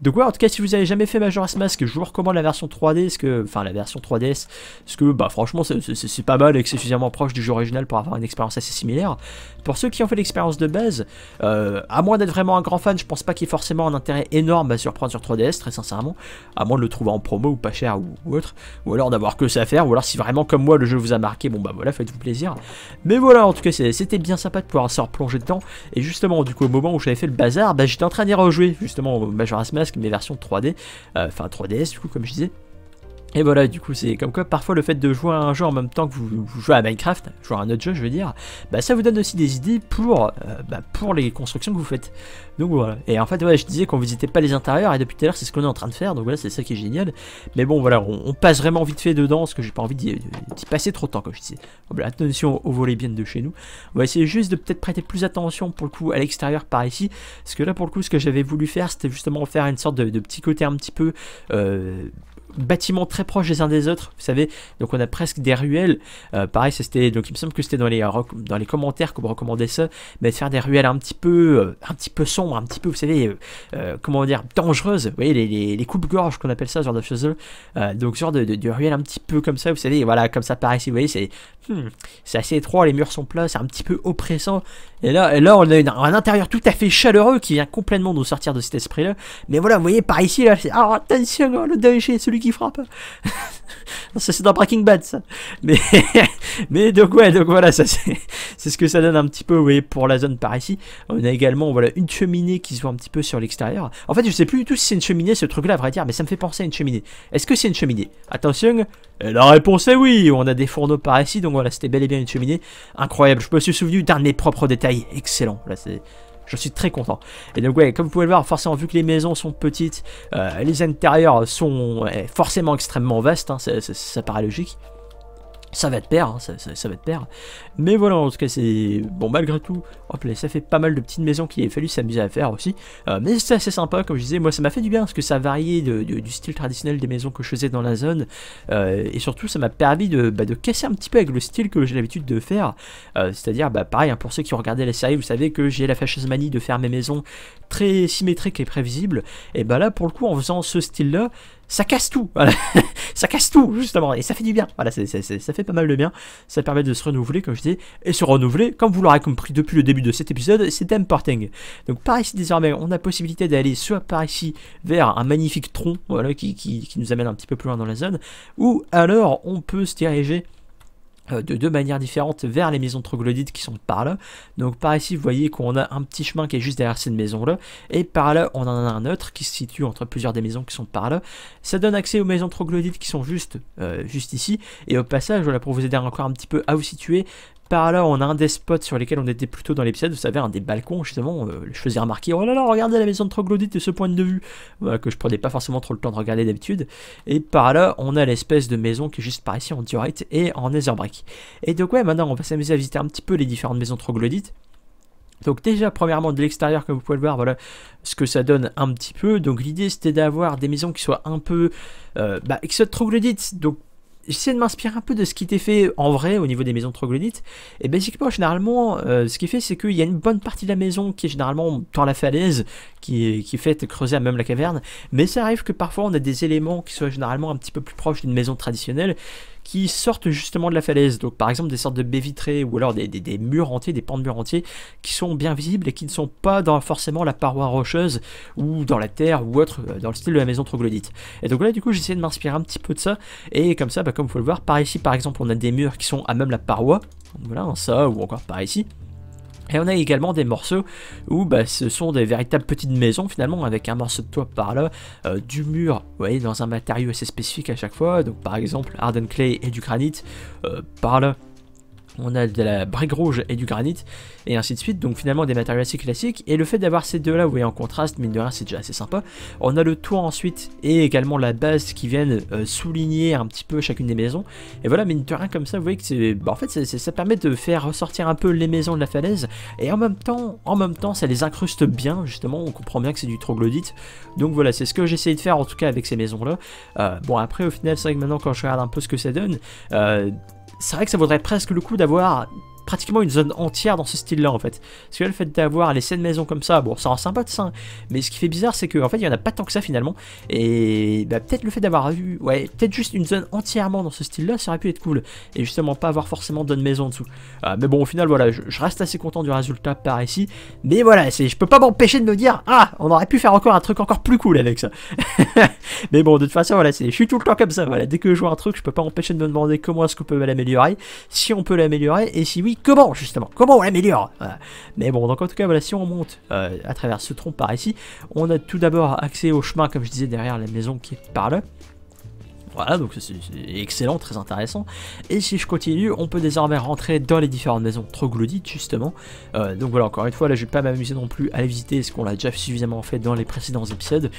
Donc ouais, en tout cas, si vous avez jamais fait Majora's Mask, je vous recommande la version 3D, parce que, enfin la version 3DS, parce que bah franchement c'est pas mal et que c'est suffisamment proche du jeu original pour avoir une expérience assez similaire. Pour ceux qui ont fait l'expérience de base, euh, à moins d'être vraiment un grand fan, je pense pas qu'il y ait forcément un intérêt énorme à surprendre sur 3DS, très sincèrement, à moins de le trouver en promo ou pas cher ou, autre, ou alors d'avoir que ça à faire, ou alors si vraiment comme moi le jeu vous a marqué, bon bah voilà, faites-vous plaisir. Mais voilà, en tout cas c'était bien sympa de pouvoir se replonger dedans. Et justement, du coup, au moment où j'avais fait le bazar, bah, j'étais en train d'y rejouer, justement, Majora's Mask, mes versions 3D, euh, enfin 3DS, du coup, comme je disais. Et voilà, du coup, c'est comme quoi parfois le fait de jouer à un jeu en même temps que vous, jouez à Minecraft, jouer à un autre jeu, je veux dire, bah ça vous donne aussi des idées pour, euh, bah, pour les constructions que vous faites. Donc voilà. Et en fait, ouais, je disais qu'on visitait pas les intérieurs, et depuis tout à l'heure, c'est ce qu'on est en train de faire, donc voilà, c'est ça qui est génial. Mais bon, voilà, on, passe vraiment vite fait dedans, parce que j'ai pas envie d'y passer trop de temps, comme je disais. bah, attention au volet bien de chez nous. On va essayer juste de peut-être prêter plus attention, pour le coup, à l'extérieur par ici, parce que là, pour le coup, ce que j'avais voulu faire, c'était justement faire une sorte de, petit côté un petit peu. Euh, bâtiments très proches les uns des autres, vous savez, donc on a presque des ruelles. Euh, pareil, c'était donc il me semble que c'était dans les euh, dans les commentaires qu'on me recommandait ça, mais de faire des ruelles un petit peu euh, un petit peu sombre un petit peu, vous savez, comment dire, dangereuses. Vous voyez les, les, coupes-gorges qu'on appelle ça, genre de choses. donc genre de, de, ruelles un petit peu comme ça, vous savez, voilà, comme ça pareil si vous voyez, c'est hmm, c'est assez étroit, les murs sont plats, c'est un petit peu oppressant. Et là, là on a un intérieur tout à fait chaleureux qui vient complètement nous sortir de cet esprit-là. Mais voilà, vous voyez, par ici, là, c'est ah, « attention, hein, le danger, celui qui frappe !» Ça, C'est dans Breaking Bad, ça. Mais, mais donc, ouais, donc voilà, ça c'est ce que ça donne un petit peu, vous pour la zone par ici. On a également, voilà, une cheminée qui se voit un petit peu sur l'extérieur. En fait, je sais plus du tout si c'est une cheminée, ce truc-là, à vrai dire, mais ça me fait penser à une cheminée. Est-ce que c'est une cheminée Attention, et la réponse est oui, on a des fourneaux par ici, donc voilà, c'était bel et bien une cheminée. Incroyable, je me suis souvenu d'un de mes propres détails, excellent, là c'est... Je suis très content. Et donc ouais, comme vous pouvez le voir, forcément vu que les maisons sont petites, euh, les intérieurs sont forcément extrêmement vastes, hein, ça, paraît logique ça va être père, hein, ça, va être pair. Mais voilà, en tout cas, c'est. Bon, malgré tout, hop ça fait pas mal de petites maisons qu'il a fallu s'amuser à faire aussi. Euh, mais c'est assez sympa, comme je disais. Moi, ça m'a fait du bien parce que ça variait du style traditionnel des maisons que je faisais dans la zone. Euh, et surtout, ça m'a permis bah, de, casser un petit peu avec le style que j'ai l'habitude de faire. Euh, c'est-à-dire, bah, pareil, hein, pour ceux qui ont regardé la série, vous savez que j'ai la fâcheuse manie de faire mes maisons très symétriques et prévisibles. Et bah là, pour le coup, en faisant ce style-là, ça casse tout, ça casse tout justement, et ça fait du bien, voilà, ça fait pas mal de bien, ça permet de se renouveler, comme je et se renouveler, comme vous l'aurez compris depuis le début de cet épisode, c'est important Donc par ici désormais, on a possibilité d'aller soit par ici vers un magnifique tronc voilà, qui, qui, nous amène un petit peu plus loin dans la zone, ou alors on peut se diriger euh, de deux manières différentes vers les maisons troglodytes qui sont par là. Donc par ici, vous voyez qu'on a un petit chemin qui est juste derrière cette maison-là, et par là, on en a un autre qui se situe entre plusieurs des maisons qui sont par là. Ça donne accès aux maisons troglodytes qui sont juste, euh, juste ici, et au passage, voilà, pour vous aider encore un petit peu à vous situer, par là, on a un des spots sur lesquels on était plutôt dans l'épisode, vous savez, un des balcons, justement, euh, je faisais remarquer, oh là là, regardez la maison de Troglodyte de ce point de vue, voilà, que je prenais pas forcément trop le temps de regarder d'habitude, et par là, on a l'espèce de maison qui est juste par ici en Diorite et en Netherbrick. Et donc ouais, maintenant, on va s'amuser à visiter un petit peu les différentes maisons Troglodytes, donc déjà, premièrement, de l'extérieur, comme vous pouvez le voir, voilà ce que ça donne un petit peu. Donc l'idée, c'était d'avoir des maisons qui soient un peu... Euh, bah, qui troglodytes, donc j'essaie de m'inspirer un peu de ce qui était fait en vrai au niveau des maisons troglodytes. Et eh ben, basiquement, généralement, euh, ce qui est fait, c'est qu'il y a une bonne partie de la maison qui est généralement dans la falaise, qui est, qui est faite creuser à même la caverne. Mais ça arrive que parfois on a des éléments qui soient généralement un petit peu plus proches d'une maison traditionnelle, qui sortent justement de la falaise. Donc par exemple des sortes de baies vitrées ou alors des, murs entiers, des pans de murs entiers qui sont bien visibles et qui ne sont pas dans forcément la paroi rocheuse ou dans la terre ou autre, euh, dans le style de la maison troglodyte. Et donc là du coup j'essaie de m'inspirer un petit peu de ça et comme ça bah, comme vous pouvez le voir par ici par exemple on a des murs qui sont à même la paroi, voilà ça ou encore par ici. Et on a également des morceaux où bah, ce sont des véritables petites maisons finalement avec un morceau de toit par là, euh, du mur, vous voyez, dans un matériau assez spécifique à chaque fois. Donc par exemple Arden Clay et du granit euh, par là on a de la brique rouge et du granit, et ainsi de suite, donc finalement des matériaux assez classiques, et le fait d'avoir ces deux-là, vous voyez, en contraste, mine de rien, c'est déjà assez sympa. On a le toit ensuite, et également la base qui viennent euh, souligner un petit peu chacune des maisons, et voilà, mine de rien, comme ça, vous voyez que c'est... Bah, en fait, ça permet de faire ressortir un peu les maisons de la falaise, et en même temps, en même temps, ça les incruste bien, justement, on comprend bien que c'est du troglodyte, donc voilà, c'est ce que j'essaye de faire, en tout cas, avec ces maisons-là. Euh, bon, après, au final, c'est vrai que maintenant, quand je regarde un peu ce que ça donne, euh, c'est vrai que ça vaudrait presque le coup d'avoir pratiquement une zone entière dans ce style-là, en fait. Parce que le fait d'avoir les scènes maison comme ça, bon, ça rend sympa de ça. Hein. Mais ce qui fait bizarre, c'est qu'en fait, il y en a pas tant que ça, finalement. Et bah, peut-être le fait d'avoir vu, ouais, peut-être juste une zone entièrement dans ce style-là, ça aurait pu être cool. Et justement, pas avoir forcément de maisons maison en dessous. Euh, mais bon, au final, voilà, je, reste assez content du résultat par ici. Mais voilà, je peux pas m'empêcher de me dire, ah, on aurait pu faire encore un truc encore plus cool avec ça. mais bon, de toute façon, voilà, je suis tout le temps comme ça. Voilà, dès que je vois un truc, je peux pas m'empêcher de me demander comment est-ce qu'on peut l'améliorer, si on peut l'améliorer, et si oui, comment justement Comment on l'améliore Mais bon, donc en tout cas, voilà, si on monte euh, à travers ce tronc par ici, on a tout d'abord accès au chemin, comme je disais, derrière la maison qui est par là. Voilà, donc c'est excellent, très intéressant. Et si je continue, on peut désormais rentrer dans les différentes maisons troglodytes, justement. Euh, donc voilà, encore une fois, là, je vais pas m'amuser non plus à les visiter, ce qu'on l'a déjà suffisamment fait dans les précédents épisodes.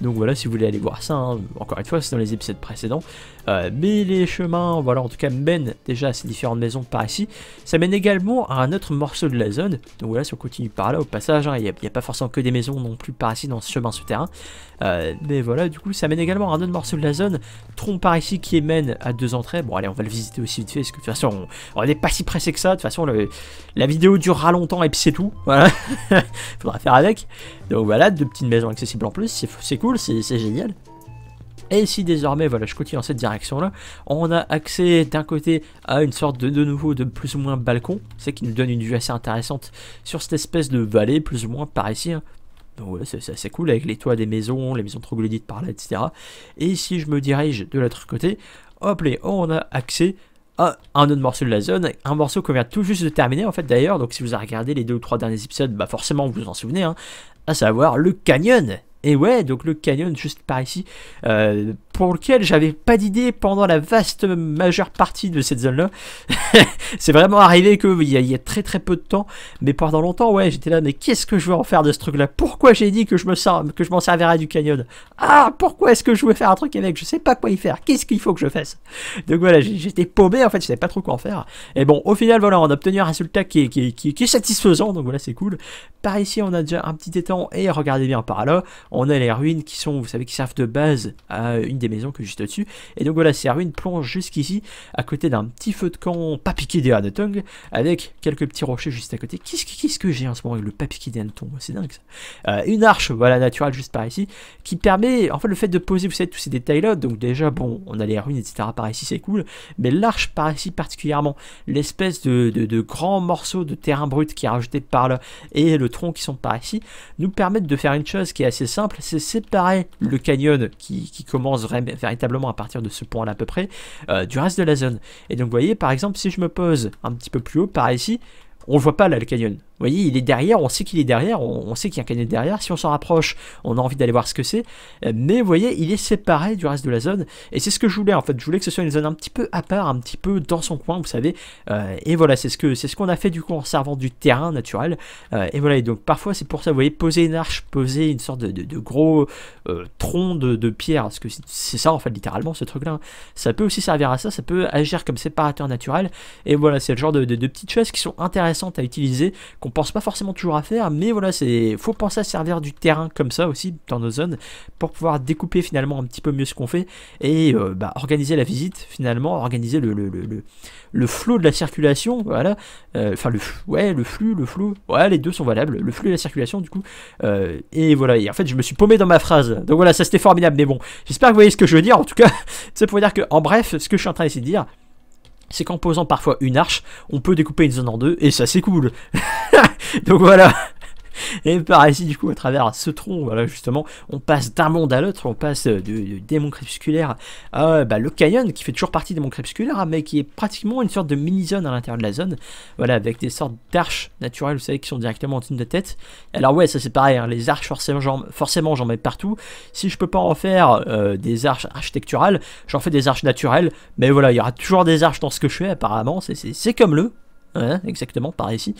Donc voilà, si vous voulez aller voir ça, hein, encore une fois, c'est dans les épisodes précédents. Euh, mais les chemins, voilà, en tout cas, mènent déjà ces différentes maisons par ici. Ça mène également à un autre morceau de la zone. Donc voilà, si on continue par là, au passage, hein, il n'y a, pas forcément que des maisons non plus par ici dans ce chemin souterrain. Euh, mais voilà, du coup, ça mène également à un autre morceau de la zone, tronc par ici qui mène à deux entrées. Bon, allez, on va le visiter aussi vite fait, parce que de toute façon, on n'est pas si pressé que ça. De toute façon, la vidéo durera longtemps et puis c'est tout. Voilà, faudra faire avec. Donc voilà, deux petites maisons accessibles en plus, c'est cool, c'est génial. Et si désormais, voilà, je continue dans cette direction-là, on a accès d'un côté à une sorte de, de nouveau de plus ou moins balcon, c'est qui nous donne une vue assez intéressante sur cette espèce de vallée, plus ou moins par ici. Hein. Donc voilà, c'est assez cool avec les toits des maisons, les maisons troglodytes par là, etc. Et ici, je me dirige de l'autre côté, hop, et on a accès à un autre morceau de la zone, un morceau qu'on vient tout juste de terminer en fait d'ailleurs, donc si vous avez regardé les deux ou trois derniers épisodes, bah forcément vous vous en souvenez, hein, à savoir le canyon. Et ouais, donc le canyon juste par ici, euh, pour lequel j'avais pas d'idée pendant la vaste majeure partie de cette zone-là. c'est vraiment arrivé qu'il y, il y a très très peu de temps, mais pendant longtemps, ouais, j'étais là, mais qu'est-ce que je veux en faire de ce truc-là Pourquoi j'ai dit que je me que je m'en servirais du canyon Ah, pourquoi est-ce que je veux faire un truc avec Je sais pas quoi y faire. Qu'est-ce qu'il faut que je fasse Donc voilà, j'étais paumé en fait, je savais pas trop quoi en faire. Et bon, au final, voilà, on a obtenu un résultat qui est, satisfaisant, donc voilà, c'est cool. Par ici, on a déjà un petit étang, et regardez bien par là, on a les ruines qui sont, vous savez, qui servent de base des maisons que juste au-dessus. Et donc voilà, ces ruines plongent jusqu'ici, à côté d'un petit feu de camp papiqué des hannetons, avec quelques petits rochers juste à côté. Qu'est-ce ce que j'ai en ce moment avec le pas des hannetons C'est dingue ça. Euh, une arche, voilà, naturelle juste par ici, qui permet, en fait, le fait de poser, vous savez, tous ces détails-là. Donc déjà, bon, on a les ruines, etc. par ici, c'est cool. Mais l'arche par ici particulièrement, l'espèce de, de, grands morceaux de terrain brut qui est rajouté par là, et le tronc qui sont par ici, nous permettent de faire une chose qui est assez simple, c'est séparer le canyon qui, qui commence véritablement à partir de ce point-là à peu près euh, du reste de la zone. Et donc vous voyez, par exemple, si je me pose un petit peu plus haut, par ici, on ne voit pas là le voyez, il est derrière, on sait qu'il est derrière, on, sait qu'il y a un derrière. Si on s'en rapproche, on a envie d'aller voir ce que c'est. Euh, mais vous voyez, il est séparé du reste de la zone. Et c'est ce que je voulais en fait. Je voulais que ce soit une zone un petit peu à part, un petit peu dans son coin, vous savez. Euh, et voilà, c'est ce que c'est ce qu'on a fait du coup en servant du terrain naturel. Euh, et voilà, et donc parfois c'est pour ça, vous voyez, poser une arche, poser une sorte de, gros tronc de, pierre, parce que c'est ça en fait littéralement ce truc-là. Hein. Ça peut aussi servir à ça, ça peut agir comme séparateur naturel. Et voilà, c'est le genre de, petites choses qui sont intéressantes à utiliser, pense pas forcément toujours à faire, mais voilà, c'est faut penser à servir du terrain comme ça aussi dans nos zones pour pouvoir découper finalement un petit peu mieux ce qu'on fait et euh, bah, organiser la visite finalement, organiser le, le, le, le, flot de la circulation, voilà, euh, enfin le le ouais le flux, le flou, ouais les deux sont valables, le flux et la circulation du coup euh, et voilà et en fait je me suis paumé dans ma phrase, donc voilà ça c'était formidable mais bon j'espère que vous voyez ce que je veux dire en tout cas c'est pour dire que en bref ce que je suis en train d'essayer de dire c'est qu'en posant parfois une arche, on peut découper une zone en deux, et ça c'est cool. Donc voilà. Et par ici, du coup, à travers ce tronc, voilà, justement, on passe d'un monde à l'autre, on passe euh, de, démon crépusculaire à euh, bah, le canyon, qui fait toujours partie des démon crépusculaire hein, mais qui est pratiquement une sorte de mini-zone à l'intérieur de la zone, voilà, avec des sortes d'arches naturelles, vous savez, qui sont directement en dessous de la tête. Alors ouais, ça c'est pareil, hein, les arches, forcément, j'en, mets partout. Si je peux pas en faire euh, des arches architecturales, j'en fais des arches naturelles, mais voilà, il y aura toujours des arches dans ce que je fais, apparemment, c'est comme le, Hein, exactement, par ici.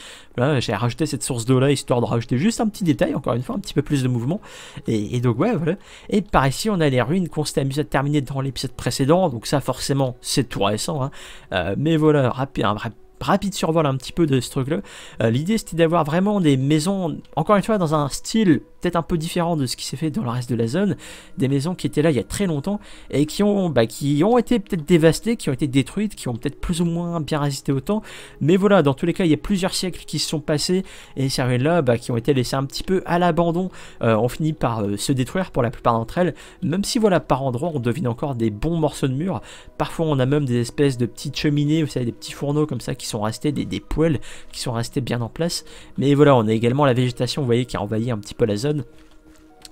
j'ai rajouté cette source d'eau là, histoire de rajouter juste un petit détail, encore une fois, un petit peu plus de mouvement. Et, donc, ouais, voilà. Et par ici, on a les ruines qu'on s'était amusé à terminer dans l'épisode précédent, donc ça, forcément, c'est tout récent. Hein. Euh, mais voilà, rapide, un vrai rapide survol un petit peu de ce truc-là. Euh, l'idée c'était d'avoir vraiment des maisons, encore une fois, dans un style peut-être un peu différent de ce qui s'est fait dans le reste de la zone, des maisons qui étaient là il y a très longtemps et qui ont, bah, qui ont été peut-être dévastées, qui ont été détruites, qui ont peut-être plus ou moins bien résisté au temps. Mais voilà, dans tous les cas, il y a plusieurs siècles qui se sont passés et ces ruines-là bah, qui ont été laissées un petit peu à l'abandon euh, ont fini par euh, se détruire pour la plupart d'entre elles, même si voilà, par endroits, on devine encore des bons morceaux de mur. Parfois, on a même des espèces de petites cheminées, vous savez, des petits fourneaux comme ça qui sont restés, des, des poêles qui sont restés bien en place. Mais voilà, on a également la végétation, vous voyez, qui a envahi un petit peu la zone.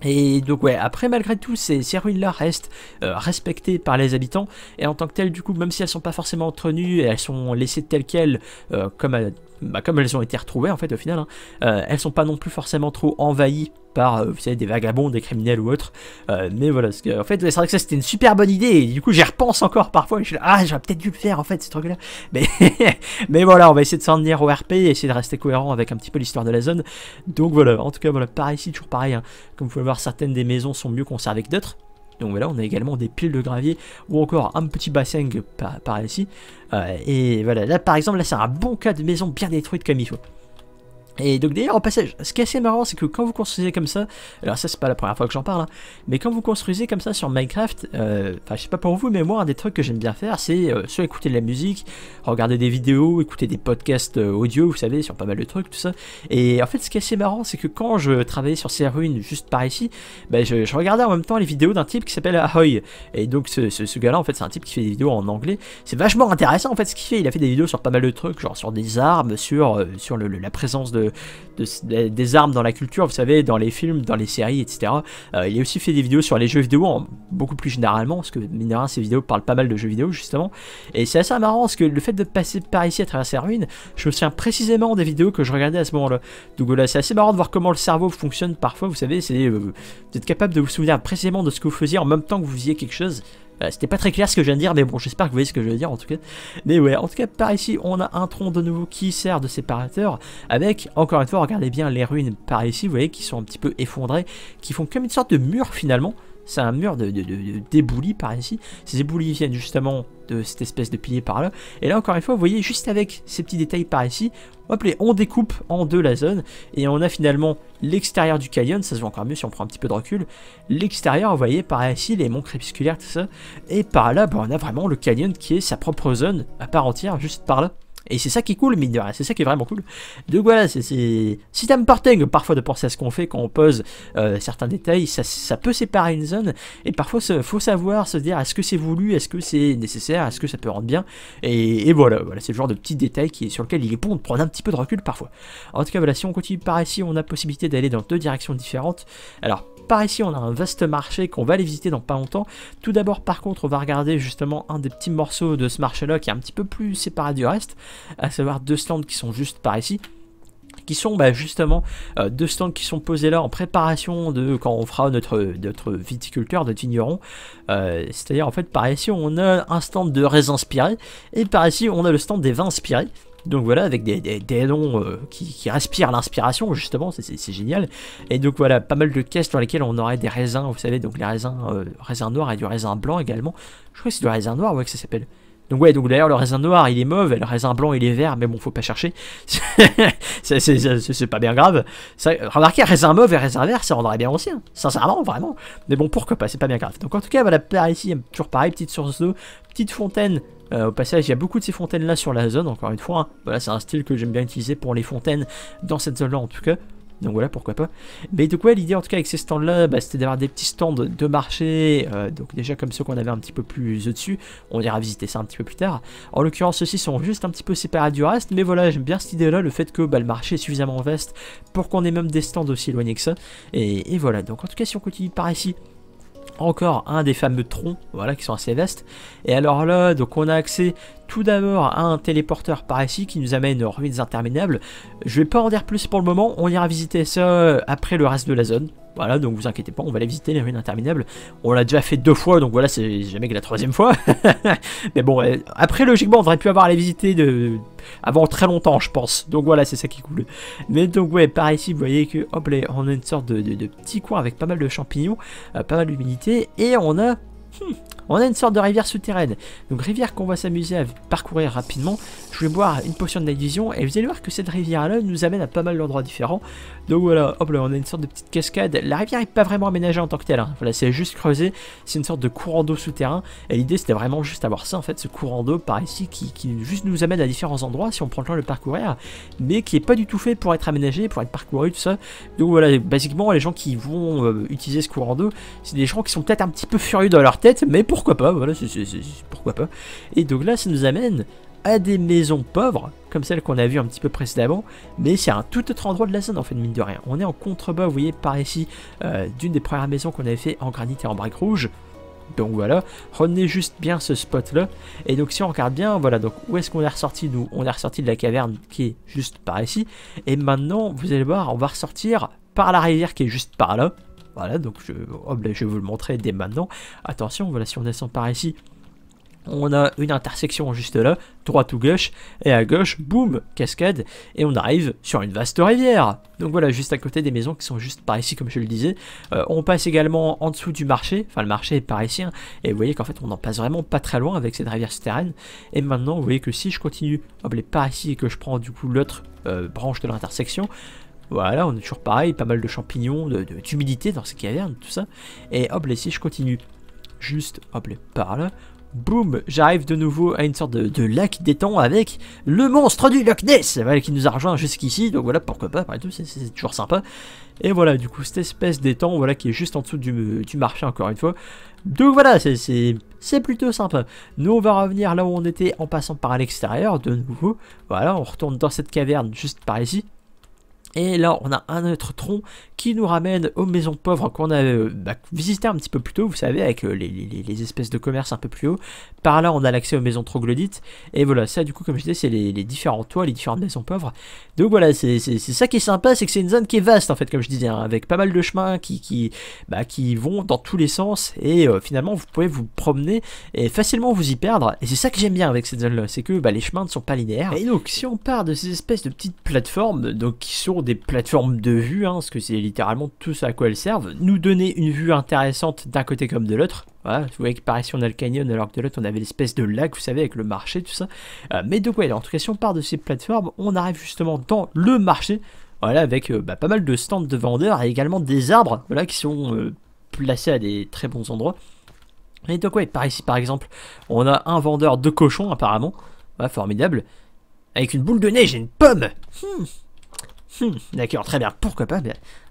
Et donc ouais, après malgré tout, ces, ruines-là restent euh, respectées par les habitants, et en tant que tel du coup, même si elles sont pas forcément entretenues, elles sont laissées telles quelles, euh, comme à bah, comme elles ont été retrouvées en fait au final, hein, euh, elles sont pas non plus forcément trop envahies par euh, des vagabonds, des criminels ou autres. Euh, mais voilà, parce que, en fait c'est vrai que ça c'était une super bonne idée et du coup j'y repense encore parfois. je suis là, ah j'aurais peut-être dû le faire en fait c'est trop là Mais, mais voilà, on va essayer de s'en tenir au RP et essayer de rester cohérent avec un petit peu l'histoire de la zone. Donc voilà, en tout cas voilà, pareil ici toujours pareil. Hein. Comme vous pouvez le voir, certaines des maisons sont mieux conservées que d'autres. Donc voilà, on a également des piles de gravier ou encore un petit bassin par, ici. Euh, et voilà, là par exemple, là c'est un bon cas de maison bien détruite comme il faut. Et donc d'ailleurs, en passage, ce qui est assez marrant, c'est que quand vous construisez comme ça, alors ça c'est pas la première fois que j'en parle, hein, mais quand vous construisez comme ça sur Minecraft, euh, enfin je sais pas pour vous, mais moi un des trucs que j'aime bien faire, c'est euh, soit écouter de la musique, regarder des vidéos, écouter des podcasts euh, audio, vous savez, sur pas mal de trucs, tout ça. Et en fait, ce qui est assez marrant, c'est que quand je travaillais sur ces ruines juste par ici, bah, je, regardais en même temps les vidéos d'un type qui s'appelle Ahoy. Et donc ce, ce, gars-là, en fait, c'est un type qui fait des vidéos en anglais. C'est vachement intéressant en fait ce qu'il fait. Il a fait des vidéos sur pas mal de trucs, genre sur des armes, sur, euh, sur le, la présence de des armes dans la culture, vous savez, dans les films, dans les séries, etc. Euh, il a aussi fait des vidéos sur les jeux vidéo, beaucoup plus généralement, parce que Minera, ses ces vidéos parlent pas mal de jeux vidéo, justement. Et c'est assez marrant, parce que le fait de passer par ici à travers ces ruines, je me souviens précisément des vidéos que je regardais à ce moment-là. Donc voilà, c'est assez marrant de voir comment le cerveau fonctionne parfois, vous savez, c'est, d'être euh, vous capable de vous souvenir précisément de ce que vous faisiez en même temps que vous faisiez quelque chose. Bah, c'était pas très clair ce que je viens de dire, mais bon, j'espère que vous voyez ce que je veux dire en tout cas. Mais ouais, en tout cas, par ici, on a un tronc de nouveau qui sert de séparateur, avec, encore une fois, regardez bien les ruines par ici, vous voyez, qui sont un petit peu effondrées, qui font comme une sorte de mur finalement, c'est un mur de, d'éboulis par ici. Ces éboulis viennent justement de cette espèce de pilier par là. Et là, encore une fois, vous voyez, juste avec ces petits détails par ici, on découpe en deux la zone. Et on a finalement l'extérieur du canyon. Ça se voit encore mieux si on prend un petit peu de recul. L'extérieur, vous voyez, par ici, les monts crépusculaires, tout ça. Et par là, ben, on a vraiment le canyon qui est sa propre zone à part entière, juste par là. Et c'est ça qui est cool, mine de rien. C'est ça qui est vraiment cool. Donc voilà, c'est, si un Porting, parfois de penser à ce qu'on fait quand on pose euh, certains détails, ça, peut séparer une zone. Et parfois, il faut savoir se dire est-ce que c'est voulu, est-ce que c'est nécessaire, est-ce que ça peut rendre bien. Et, voilà, voilà c'est le genre de petit détails qui, sur lequel il est bon de prendre un petit peu de recul parfois. En tout cas, voilà, si on continue par ici, on a possibilité d'aller dans deux directions différentes. Alors, par ici, on a un vaste marché qu'on va aller visiter dans pas longtemps. Tout d'abord, par contre, on va regarder justement un des petits morceaux de ce marché-là qui est un petit peu plus séparé du reste, à savoir deux stands qui sont juste par ici qui sont bah, justement euh, deux stands qui sont posés là en préparation de quand on fera notre, notre viticulteur, notre vigneron. Euh, c'est-à-dire en fait par ici on a un stand de raisins inspirés et par ici on a le stand des vins inspirés. Donc voilà, avec des, des, noms euh, qui, respirent l'inspiration, justement, c'est génial. Et donc voilà, pas mal de caisses dans lesquelles on aurait des raisins, vous savez, donc les raisins, euh, raisins noirs et du raisin blanc également. Je crois que c'est du raisin noir, ouais, que ça s'appelle. Donc ouais, donc d'ailleurs le raisin noir il est mauve et le raisin blanc il est vert, mais bon faut pas chercher, c'est pas bien grave. Ça, remarquez, raisin mauve et raisin vert, ça rendrait bien aussi, hein. sincèrement, vraiment. Mais bon pourquoi pas, c'est pas bien grave. Donc en tout cas voilà, par ici, toujours pareil, petite source d'eau, petite fontaine euh, au passage, il y a beaucoup de ces fontaines là sur la zone, encore une fois. Hein. Voilà, c'est un style que j'aime bien utiliser pour les fontaines dans cette zone là en tout cas. Donc voilà, pourquoi pas. Mais de ouais, l'idée en tout cas avec ces stands-là, bah, c'était d'avoir des petits stands de marché, euh, donc déjà comme ceux qu'on avait un petit peu plus au-dessus. On ira visiter ça un petit peu plus tard. En l'occurrence, ceux-ci sont juste un petit peu séparés du reste, mais voilà, j'aime bien cette idée-là, le fait que bah, le marché est suffisamment vaste pour qu'on ait même des stands aussi éloignés que ça. Et, et voilà, donc en tout cas, si on continue par ici, encore un des fameux troncs, voilà, qui sont assez vastes. Et alors là, donc on a accès tout d'abord à un téléporteur par ici qui nous amène aux ruines interminables. Je vais pas en dire plus pour le moment, on ira visiter ça euh, après le reste de la zone. Voilà, donc vous inquiétez pas, on va aller visiter les ruines interminables. On l'a déjà fait deux fois, donc voilà, c'est jamais que la troisième fois. Mais bon, après, logiquement, on devrait plus avoir à les visiter de... avant très longtemps, je pense. Donc voilà, c'est ça qui coule. Mais donc, ouais, par ici, vous voyez que, hop là, on a une sorte de, petit coin avec pas mal de champignons, euh, pas mal d'humidité, et on a on a une sorte de rivière souterraine. Donc rivière qu'on va s'amuser à parcourir rapidement. Je vais boire une potion de la et vous allez voir que cette rivière-là nous amène à pas mal d'endroits différents. Donc voilà, hop là, on a une sorte de petite cascade. La rivière n'est pas vraiment aménagée en tant que telle. Hein. Voilà, c'est juste creusé. C'est une sorte de courant d'eau souterrain. Et l'idée, c'était vraiment juste avoir ça, en fait, ce courant d'eau par ici qui, juste nous amène à différents endroits si on prend le temps de le parcourir. Mais qui est pas du tout fait pour être aménagé, pour être parcouru, tout ça. Donc voilà, basiquement, les gens qui vont euh, utiliser ce courant d'eau, c'est des gens qui sont peut-être un petit peu furieux dans leur tête, mais pourquoi pas, voilà, c'est pourquoi pas. Et donc là, ça nous amène à des maisons pauvres, comme celle qu'on a vu un petit peu précédemment, mais c'est un tout autre endroit de la zone en fait, mine de rien. On est en contrebas, vous voyez, par ici, euh, d'une des premières maisons qu'on avait fait en granit et en briques rouges. Donc voilà, retenez juste bien ce spot là. Et donc si on regarde bien, voilà, donc où est-ce qu'on est ressorti nous On est ressorti de la caverne qui est juste par ici. Et maintenant, vous allez voir, on va ressortir par la rivière qui est juste par là. Voilà, donc je, oh, ben, je vais vous le montrer dès maintenant. Attention, voilà, si on descend par ici, on a une intersection juste là, droite ou gauche, et à gauche, boum, cascade, et on arrive sur une vaste rivière. Donc voilà, juste à côté des maisons qui sont juste par ici, comme je le disais. Euh, on passe également en dessous du marché, enfin le marché est par ici, hein, et vous voyez qu'en fait on n'en passe vraiment pas très loin avec cette rivière souterraine. Et maintenant, vous voyez que si je continue, hop, les par ici, et que je prends du coup l'autre euh, branche de l'intersection, voilà, on est toujours pareil, pas mal de champignons, d'humidité de, humidité dans ces cavernes, tout ça. Et hop, là, si je continue juste, hop, les par là, Boum, j'arrive de nouveau à une sorte de, lac d'étang avec le monstre du Loch Ness qui nous a rejoint jusqu'ici, donc voilà, pourquoi pas, c'est toujours sympa. Et voilà, du coup, cette espèce d'étang voilà, qui est juste en dessous du, du marché, encore une fois. Donc voilà, c'est plutôt sympa. Nous, on va revenir là où on était en passant par l'extérieur, de nouveau. Voilà, on retourne dans cette caverne juste par ici. Et là, on a un autre tronc qui nous ramène aux maisons pauvres qu'on a euh, bah, visité un petit peu plus tôt, vous savez, avec euh, les, espèces de commerce un peu plus haut. Par là, on a l'accès aux maisons troglodytes. Et voilà, ça, du coup, comme je disais, c'est les, différents toits, les différentes maisons pauvres. Donc voilà, c'est ça qui est sympa, c'est que c'est une zone qui est vaste, en fait, comme je disais, hein, avec pas mal de chemins qui, qui, bah, vont dans tous les sens. Et euh, finalement, vous pouvez vous promener et facilement vous y perdre. Et c'est ça que j'aime bien avec cette zone-là, c'est que bah, les chemins ne sont pas linéaires. Et donc, si on part de ces espèces de petites plateformes, donc qui sont des plateformes de vue, hein, parce que c'est littéralement tout ce à quoi elles servent, nous donner une vue intéressante d'un côté comme de l'autre. Voilà, vous voyez que par ici on a le canyon alors que de l'autre on avait l'espèce de lac, vous savez, avec le marché, tout ça. Euh, mais de ouais, en tout cas si on part de ces plateformes, on arrive justement dans le marché, voilà, avec euh, bah, pas mal de stands de vendeurs et également des arbres, voilà, qui sont euh, placés à des très bons endroits. Et donc ouais, par ici par exemple, on a un vendeur de cochons apparemment, formidable, avec une boule de neige et une pomme. Hmm. Hmm, d'accord, très bien. Pourquoi pas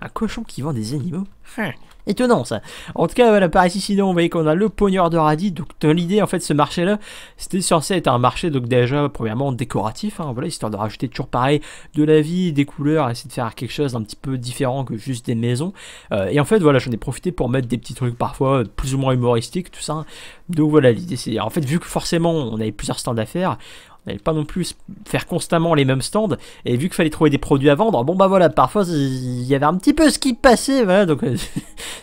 Un cochon qui vend des animaux hein. hmm, Étonnant ça. En tout cas, voilà, par ici, sinon, on voyez qu'on a le pogneur de radis. Donc, l'idée, en fait, ce marché-là, c'était censé être un marché, donc déjà, premièrement, décoratif. Hein, voilà, histoire de rajouter toujours pareil de la vie, des couleurs, essayer de faire quelque chose d'un petit peu différent que juste des maisons. Euh, et en fait, voilà, j'en ai profité pour mettre des petits trucs parfois plus ou moins humoristiques, tout ça. Donc, voilà, l'idée, c'est. En fait, vu que forcément, on avait plusieurs stands à faire, pas non plus faire constamment les mêmes stands. Et vu qu'il fallait trouver des produits à vendre, bon bah voilà, parfois il y avait un petit peu ce qui passait, donc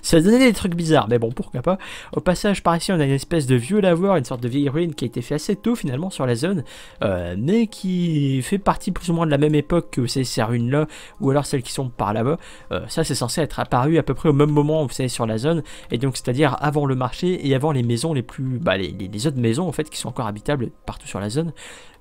ça donnait des trucs bizarres. Mais bon, pourquoi pas. Au passage, par ici, on a une espèce de vieux lavoir, une sorte de vieille ruine qui a été fait assez tôt finalement sur la zone, euh, mais qui fait partie plus ou moins de la même époque que ces ruines-là, ou alors celles qui sont par là-bas. Euh, ça, c'est censé être apparu à peu près au même moment, vous savez, sur la zone, et donc c'est-à-dire avant le marché et avant les maisons les plus, bah, les autres maisons en fait qui sont encore habitables partout sur la zone.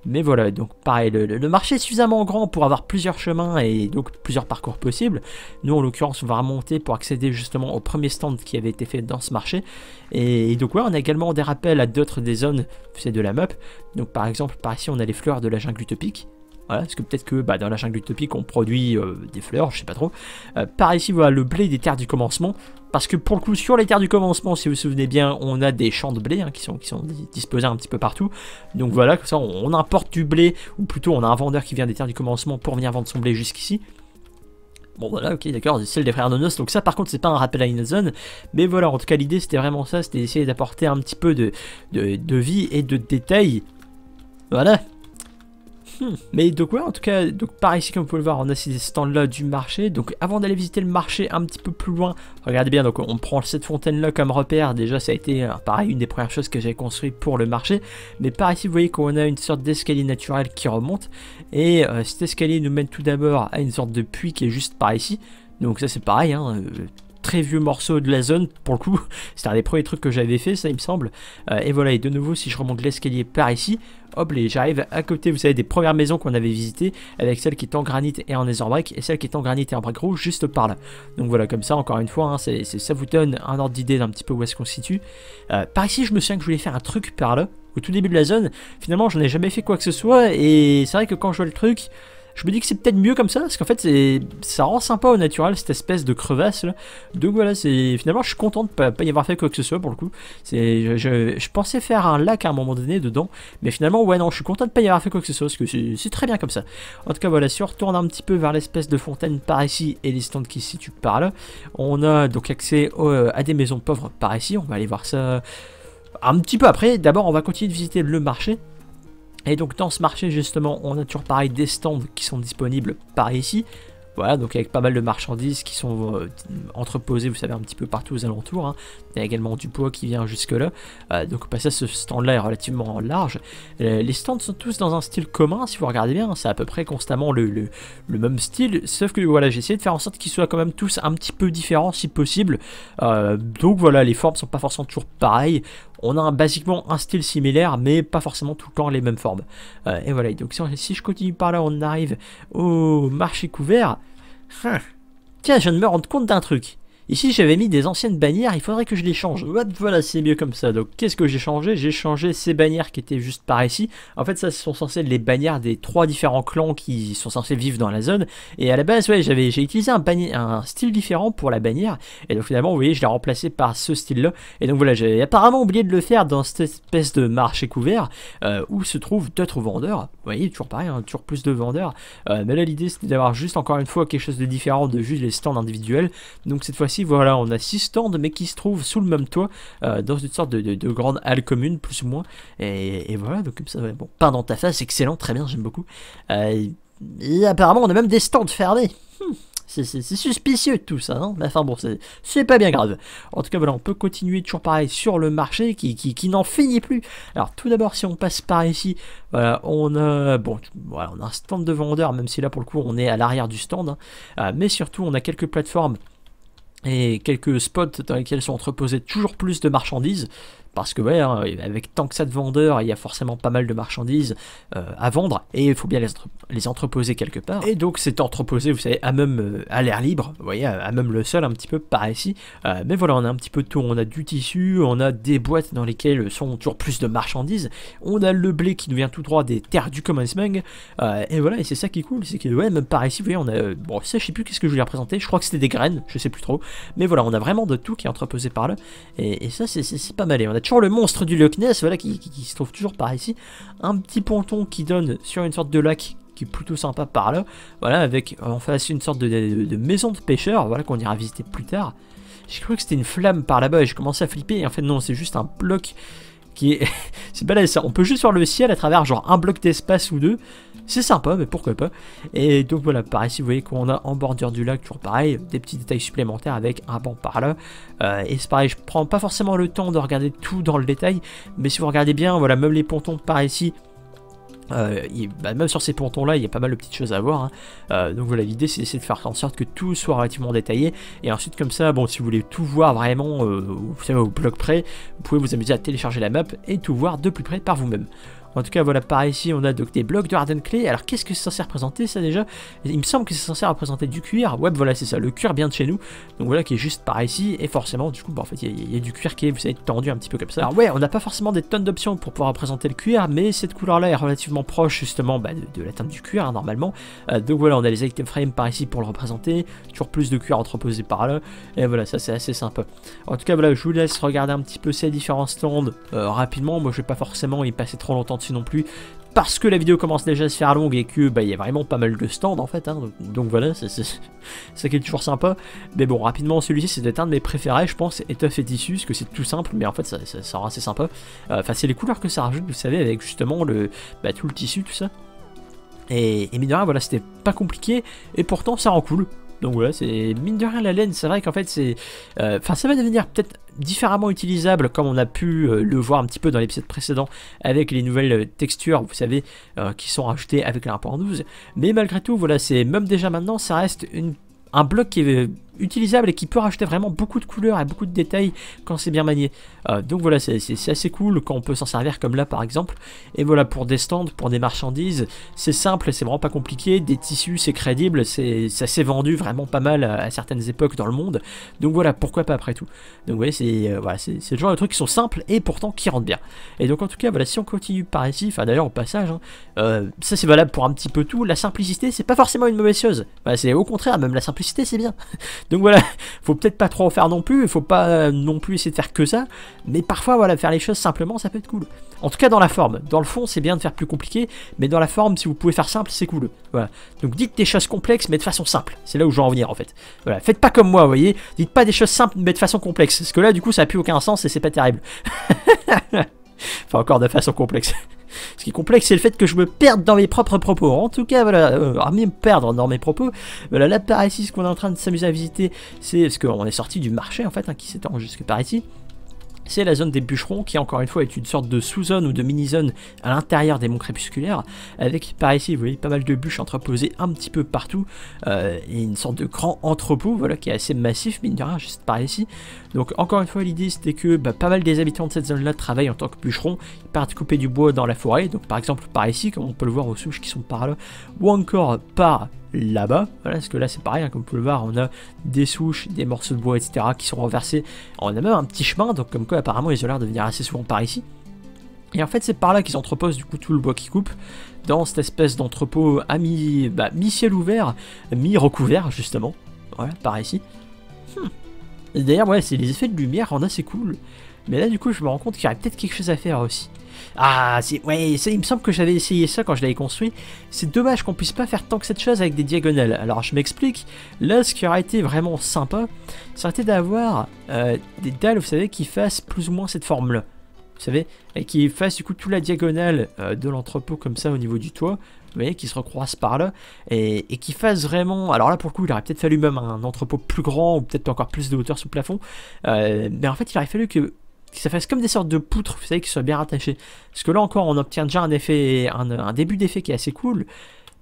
Mais voilà, donc pareil, le, marché est suffisamment grand pour avoir plusieurs chemins et donc plusieurs parcours possibles. Nous, en l'occurrence, on va remonter pour accéder justement au premier stand qui avait été fait dans ce marché. Et, donc, ouais, on a également des rappels à d'autres des zones, c'est de la map. Donc, par exemple, par ici, on a les fleurs de la jungle utopique. Voilà, parce que peut-être que bah, dans la jungle utopique on produit euh, des fleurs, je sais pas trop. Euh, par ici, voilà le blé des terres du commencement. Parce que pour le coup, sur les terres du commencement, si vous vous souvenez bien, on a des champs de blé hein, qui, sont, disposés un petit peu partout. Donc voilà, comme ça on, importe du blé, ou plutôt on a un vendeur qui vient des terres du commencement pour venir vendre son blé jusqu'ici. Bon voilà, ok, d'accord, c'est celle des frères Nonos, donc ça par contre c'est pas un rappel à une mais voilà, en tout cas l'idée c'était vraiment ça, c'était d'essayer d'apporter un petit peu de, de, vie et de détails, voilà, mais donc ouais, en tout cas, donc par ici comme vous pouvez le voir, on a ces stands là du marché. Donc avant d'aller visiter le marché un petit peu plus loin, regardez bien, donc on prend cette fontaine là comme repère. Déjà ça a été euh, pareil une des premières choses que j'avais construit pour le marché. Mais par ici vous voyez qu'on a une sorte d'escalier naturel qui remonte. Et euh, cet escalier nous mène tout d'abord à une sorte de puits qui est juste par ici. Donc ça c'est pareil, hein, euh, très vieux morceau de la zone, pour le coup. c'est un des premiers trucs que j'avais fait, ça, il me semble. Euh, et voilà, et de nouveau, si je remonte l'escalier par ici, hop, les j'arrive à côté, vous savez, des premières maisons qu'on avait visitées, avec celle qui est en granit et en brick et celle qui est en granit et en brick rouge, juste par là. Donc voilà, comme ça, encore une fois, hein, c'est ça vous donne un ordre d'idée d'un petit peu où est-ce qu'on se situe. Euh, par ici, je me souviens que je voulais faire un truc par là, au tout début de la zone. Finalement, j'en ai jamais fait quoi que ce soit, et c'est vrai que quand je vois le truc... Je me dis que c'est peut-être mieux comme ça, parce qu'en fait, ça rend sympa au naturel cette espèce de crevasse là. Donc voilà, finalement, je suis content de pas, pas y avoir fait quoi que ce soit pour le coup. Je, pensais faire un lac à un moment donné dedans, mais finalement, ouais, non, je suis content de pas y avoir fait quoi que ce soit, parce que c'est très bien comme ça. En tout cas, voilà, si on retourne un petit peu vers l'espèce de fontaine par ici et les stands qui se situent par là, on a donc accès euh, à des maisons pauvres par ici. On va aller voir ça un petit peu après. D'abord, on va continuer de visiter le marché. Et donc dans ce marché justement, on a toujours pareil des stands qui sont disponibles par ici. Voilà, donc avec pas mal de marchandises qui sont euh, entreposées, vous savez, un petit peu partout aux alentours. Hein. Il y a également du poids qui vient jusque-là. Euh, donc au bah, passage, ce stand-là est relativement large. Euh, les stands sont tous dans un style commun, si vous regardez bien. Hein. C'est à peu près constamment le, le, même style. Sauf que voilà, j'ai essayé de faire en sorte qu'ils soient quand même tous un petit peu différents, si possible. donc voilà, les formes sont pas forcément toujours pareilles on a un, basiquement un style similaire, mais pas forcément tout le temps les mêmes formes. Euh, et voilà, donc si, je continue par là, on arrive au marché couvert. Hein. Tiens, je viens de me rendre compte d'un truc. Ici, j'avais mis des anciennes bannières, il faudrait que je les change. Voilà, c'est mieux comme ça. Donc, qu'est-ce que j'ai changé J'ai changé ces bannières qui étaient juste par ici. En fait, ça, ce sont censées être les bannières des trois différents clans qui sont censés vivre dans la zone. Et à la base, ouais, j'ai utilisé un, style différent pour la bannière. Et donc, finalement, vous voyez, je l'ai remplacé par ce style-là. Et donc, voilà, j'avais apparemment oublié de le faire dans cette espèce de marché couvert euh, où se trouvent d'autres vendeurs. Vous voyez, toujours pareil, hein, toujours plus de vendeurs. Euh, mais là, l'idée, c'était d'avoir juste, encore une fois, quelque chose de différent de juste les stands individuels. Donc, cette fois-ci, voilà, on a six stands, mais qui se trouvent sous le même toit, euh, dans une sorte de, grande halle commune, plus ou moins. Et, voilà, donc comme ça, bon, pas dans ta face, excellent, très bien, j'aime beaucoup. Euh, apparemment, on a même des stands fermés. Hmm, c'est suspicieux tout ça, non Mais enfin bon, c'est pas bien grave. En tout cas, voilà, on peut continuer toujours pareil sur le marché qui, n'en finit plus. Alors tout d'abord, si on passe par ici, voilà, on a, bon, voilà, on a un stand de vendeur, même si là pour le coup on est à l'arrière du stand. Hein. Euh, mais surtout, on a quelques plateformes et quelques spots dans lesquels sont entreposés toujours plus de marchandises, parce que ouais, hein, avec tant que ça de vendeurs, il y a forcément pas mal de marchandises euh, à vendre et il faut bien les, entreposer quelque part. Et donc c'est entreposé, vous savez, à même euh, à l'air libre, vous voyez, à, même le sol un petit peu par ici. Euh, mais voilà, on a un petit peu de tout, on a du tissu, on a des boîtes dans lesquelles sont toujours plus de marchandises, on a le blé qui nous vient tout droit des terres du commencement. et voilà, et c'est ça qui est cool, c'est que même par ici, vous voyez, on a, bon, ça je sais plus qu'est-ce que je voulais représenter, je crois que c'était des graines, je sais plus trop, mais voilà, on a vraiment de tout qui est entreposé par là. Et, ça c'est pas mal, et sur le monstre du Loch Ness, voilà, qui, se trouve toujours par ici. Un petit ponton qui donne sur une sorte de lac qui est plutôt sympa par là. Voilà, avec euh, en face une sorte de, maison de pêcheur, voilà, qu'on ira visiter plus tard. J'ai cru que c'était une flamme par là-bas et je commencé à flipper. en fait, non, c'est juste un bloc qui est. c'est pas ça. On peut juste voir le ciel à travers genre un bloc d'espace ou deux. C'est sympa, mais pourquoi pas. Et donc voilà, pareil, si vous voyez qu'on a en bordure du lac, toujours pareil, des petits détails supplémentaires avec un banc par là. Euh, et c'est pareil, je prends pas forcément le temps de regarder tout dans le détail, mais si vous regardez bien, voilà, même les pontons par ici, euh, bah, même sur ces pontons là, il y a pas mal de petites choses à voir. Hein. Euh, donc voilà, l'idée c'est d'essayer de faire en sorte que tout soit relativement détaillé. Et ensuite, comme ça, bon, si vous voulez tout voir vraiment vous au bloc près, vous pouvez vous amuser à télécharger la map et tout voir de plus près par vous-même. En tout cas, voilà, par ici, on a donc des blocs de Harden Clay. Alors, qu'est-ce que c'est censé représenter, ça, déjà Il me semble que c'est censé représenter du cuir. Ouais, voilà, c'est ça, le cuir bien de chez nous. Donc voilà, qui est juste par ici. Et forcément, du coup, bah, en fait, il y, a du cuir qui est, vous savez, tendu un petit peu comme ça. Alors ouais, on n'a pas forcément des tonnes d'options pour pouvoir représenter le cuir, mais cette couleur-là est relativement proche, justement, bah, de, la teinte du cuir, hein, normalement. Euh, donc voilà, on a les item frames par ici pour le représenter. Toujours plus de cuir entreposé par là. Et voilà, ça, c'est assez sympa. En tout cas, voilà, je vous laisse regarder un petit peu ces différents stands euh, rapidement. Moi, je vais pas forcément y passer trop longtemps dessus non plus parce que la vidéo commence déjà à se faire longue et que bah il y a vraiment pas mal de stands en fait hein. donc, voilà c'est ça qui est toujours sympa mais bon rapidement celui-ci c'est un de mes préférés je pense étoffe et tissu parce que c'est tout simple mais en fait ça, ça, rend assez sympa euh, enfin c'est les couleurs que ça rajoute vous savez avec justement le bah, tout le tissu tout ça et, et mine voilà c'était pas compliqué et pourtant ça rend cool donc voilà, c'est mine de rien la laine, c'est vrai qu'en fait c'est... Euh, enfin ça va devenir peut-être différemment utilisable comme on a pu euh, le voir un petit peu dans l'épisode précédent avec les nouvelles euh, textures, vous savez, qui sont rajoutées avec la 1.12. Mais malgré tout, voilà, c'est même déjà maintenant, ça reste une, un bloc qui est utilisable et qui peut racheter vraiment beaucoup de couleurs et beaucoup de détails quand c'est bien manié. Euh, donc voilà, c'est assez cool quand on peut s'en servir comme là par exemple. Et voilà, pour des stands, pour des marchandises, c'est simple, c'est vraiment pas compliqué. Des tissus, c'est crédible, ça s'est vendu vraiment pas mal à, certaines époques dans le monde. Donc voilà, pourquoi pas après tout. Donc vous voyez, c'est euh, voilà, le genre de trucs qui sont simples et pourtant qui rentrent bien. Et donc en tout cas, voilà, si on continue par ici, enfin d'ailleurs au passage, hein, euh, ça c'est valable pour un petit peu tout. La simplicité, c'est pas forcément une mauvaise chose. c'est au contraire, même la simplicité, c'est bien. Donc voilà, faut peut-être pas trop en faire non plus, il faut pas euh, non plus essayer de faire que ça, mais parfois voilà, faire les choses simplement, ça peut être cool. En tout cas dans la forme, dans le fond c'est bien de faire plus compliqué, mais dans la forme si vous pouvez faire simple, c'est cool. Voilà. Donc dites des choses complexes mais de façon simple. C'est là où je veux en venir en fait. Voilà, faites pas comme moi, vous voyez, dites pas des choses simples mais de façon complexe parce que là du coup ça n'a plus aucun sens et c'est pas terrible. enfin, encore de façon complexe. Ce qui est complexe, c'est le fait que je me perde dans mes propres propos. En tout cas, voilà, euh, me perdre dans mes propos, voilà, là, par ici, ce qu'on est en train de s'amuser à visiter, c'est parce qu'on est sorti du marché, en fait, hein, qui s'étend jusque par ici c'est la zone des bûcherons qui encore une fois est une sorte de sous-zone ou de mini-zone à l'intérieur des monts crépusculaires avec par ici vous voyez pas mal de bûches entreposées un petit peu partout euh, et une sorte de grand entrepôt voilà qui est assez massif mine de rien juste par ici donc encore une fois, l'idée c'était que bah, pas mal des habitants de cette zone-là travaillent en tant que bûcherons, ils partent couper du bois dans la forêt, donc par exemple par ici, comme on peut le voir aux souches qui sont par là, ou encore par là-bas, voilà, parce que là c'est pareil, hein, comme on peut le voir, on a des souches, des morceaux de bois, etc. qui sont renversés, on a même un petit chemin, donc comme quoi apparemment ils ont l'air de venir assez souvent par ici. Et en fait, c'est par là qu'ils entreposent du coup tout le bois qui coupe, dans cette espèce d'entrepôt à bah, mi-ciel ouvert, mi-recouvert, justement. Voilà, par ici. Hmm d'ailleurs, ouais, c'est les effets de lumière en assez cool. Mais là, du coup, je me rends compte qu'il y aurait peut-être quelque chose à faire aussi. Ah, c'est ouais, ça, il me semble que j'avais essayé ça quand je l'avais construit. C'est dommage qu'on puisse pas faire tant que cette chose avec des diagonales. Alors, je m'explique. Là, ce qui aurait été vraiment sympa, ça aurait été d'avoir euh, des dalles, vous savez, qui fassent plus ou moins cette forme-là. Vous savez, et qui fassent du coup toute la diagonale euh, de l'entrepôt comme ça au niveau du toit, vous voyez, qui se recroisent par là, et, qui fassent vraiment. Alors là, pour coup, il aurait peut-être fallu même un entrepôt plus grand, ou peut-être encore plus de hauteur sous plafond, euh, mais en fait, il aurait fallu que ça fasse comme des sortes de poutres, vous savez, qui soient bien rattachées. Parce que là encore, on obtient déjà un effet, un, début d'effet qui est assez cool.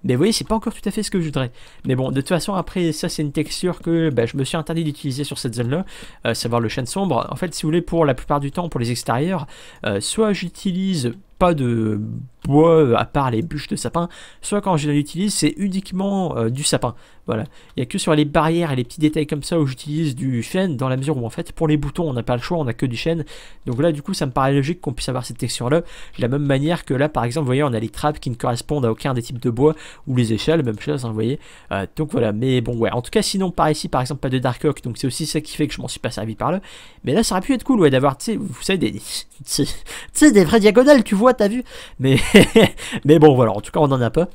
Mais vous voyez, c'est pas encore tout à fait ce que je voudrais. Mais bon, de toute façon, après, ça, c'est une texture que bah, je me suis interdit d'utiliser sur cette zone-là, euh, savoir le chêne sombre. En fait, si vous voulez, pour la plupart du temps, pour les extérieurs, euh, soit j'utilise pas de bois euh, à part les bûches de sapin. Soit quand je l'utilise, c'est uniquement euh, du sapin. Voilà. Il n'y a que sur les barrières et les petits détails comme ça où j'utilise du chêne, dans la mesure où en fait pour les boutons on n'a pas le choix, on a que du chêne. Donc là du coup ça me paraît logique qu'on puisse avoir cette texture-là. De la même manière que là par exemple, vous voyez, on a les trappes qui ne correspondent à aucun des types de bois ou les échelles, même chose, hein, vous voyez. Euh, donc voilà, mais bon ouais. En tout cas sinon par ici par exemple pas de Dark Oak, donc c'est aussi ça qui fait que je m'en suis pas servi par là. Mais là ça aurait pu être cool ouais d'avoir, tu vous savez, des, des vraies diagonales, tu vois t'as vu mais, mais bon, voilà, en tout cas, on en a pas.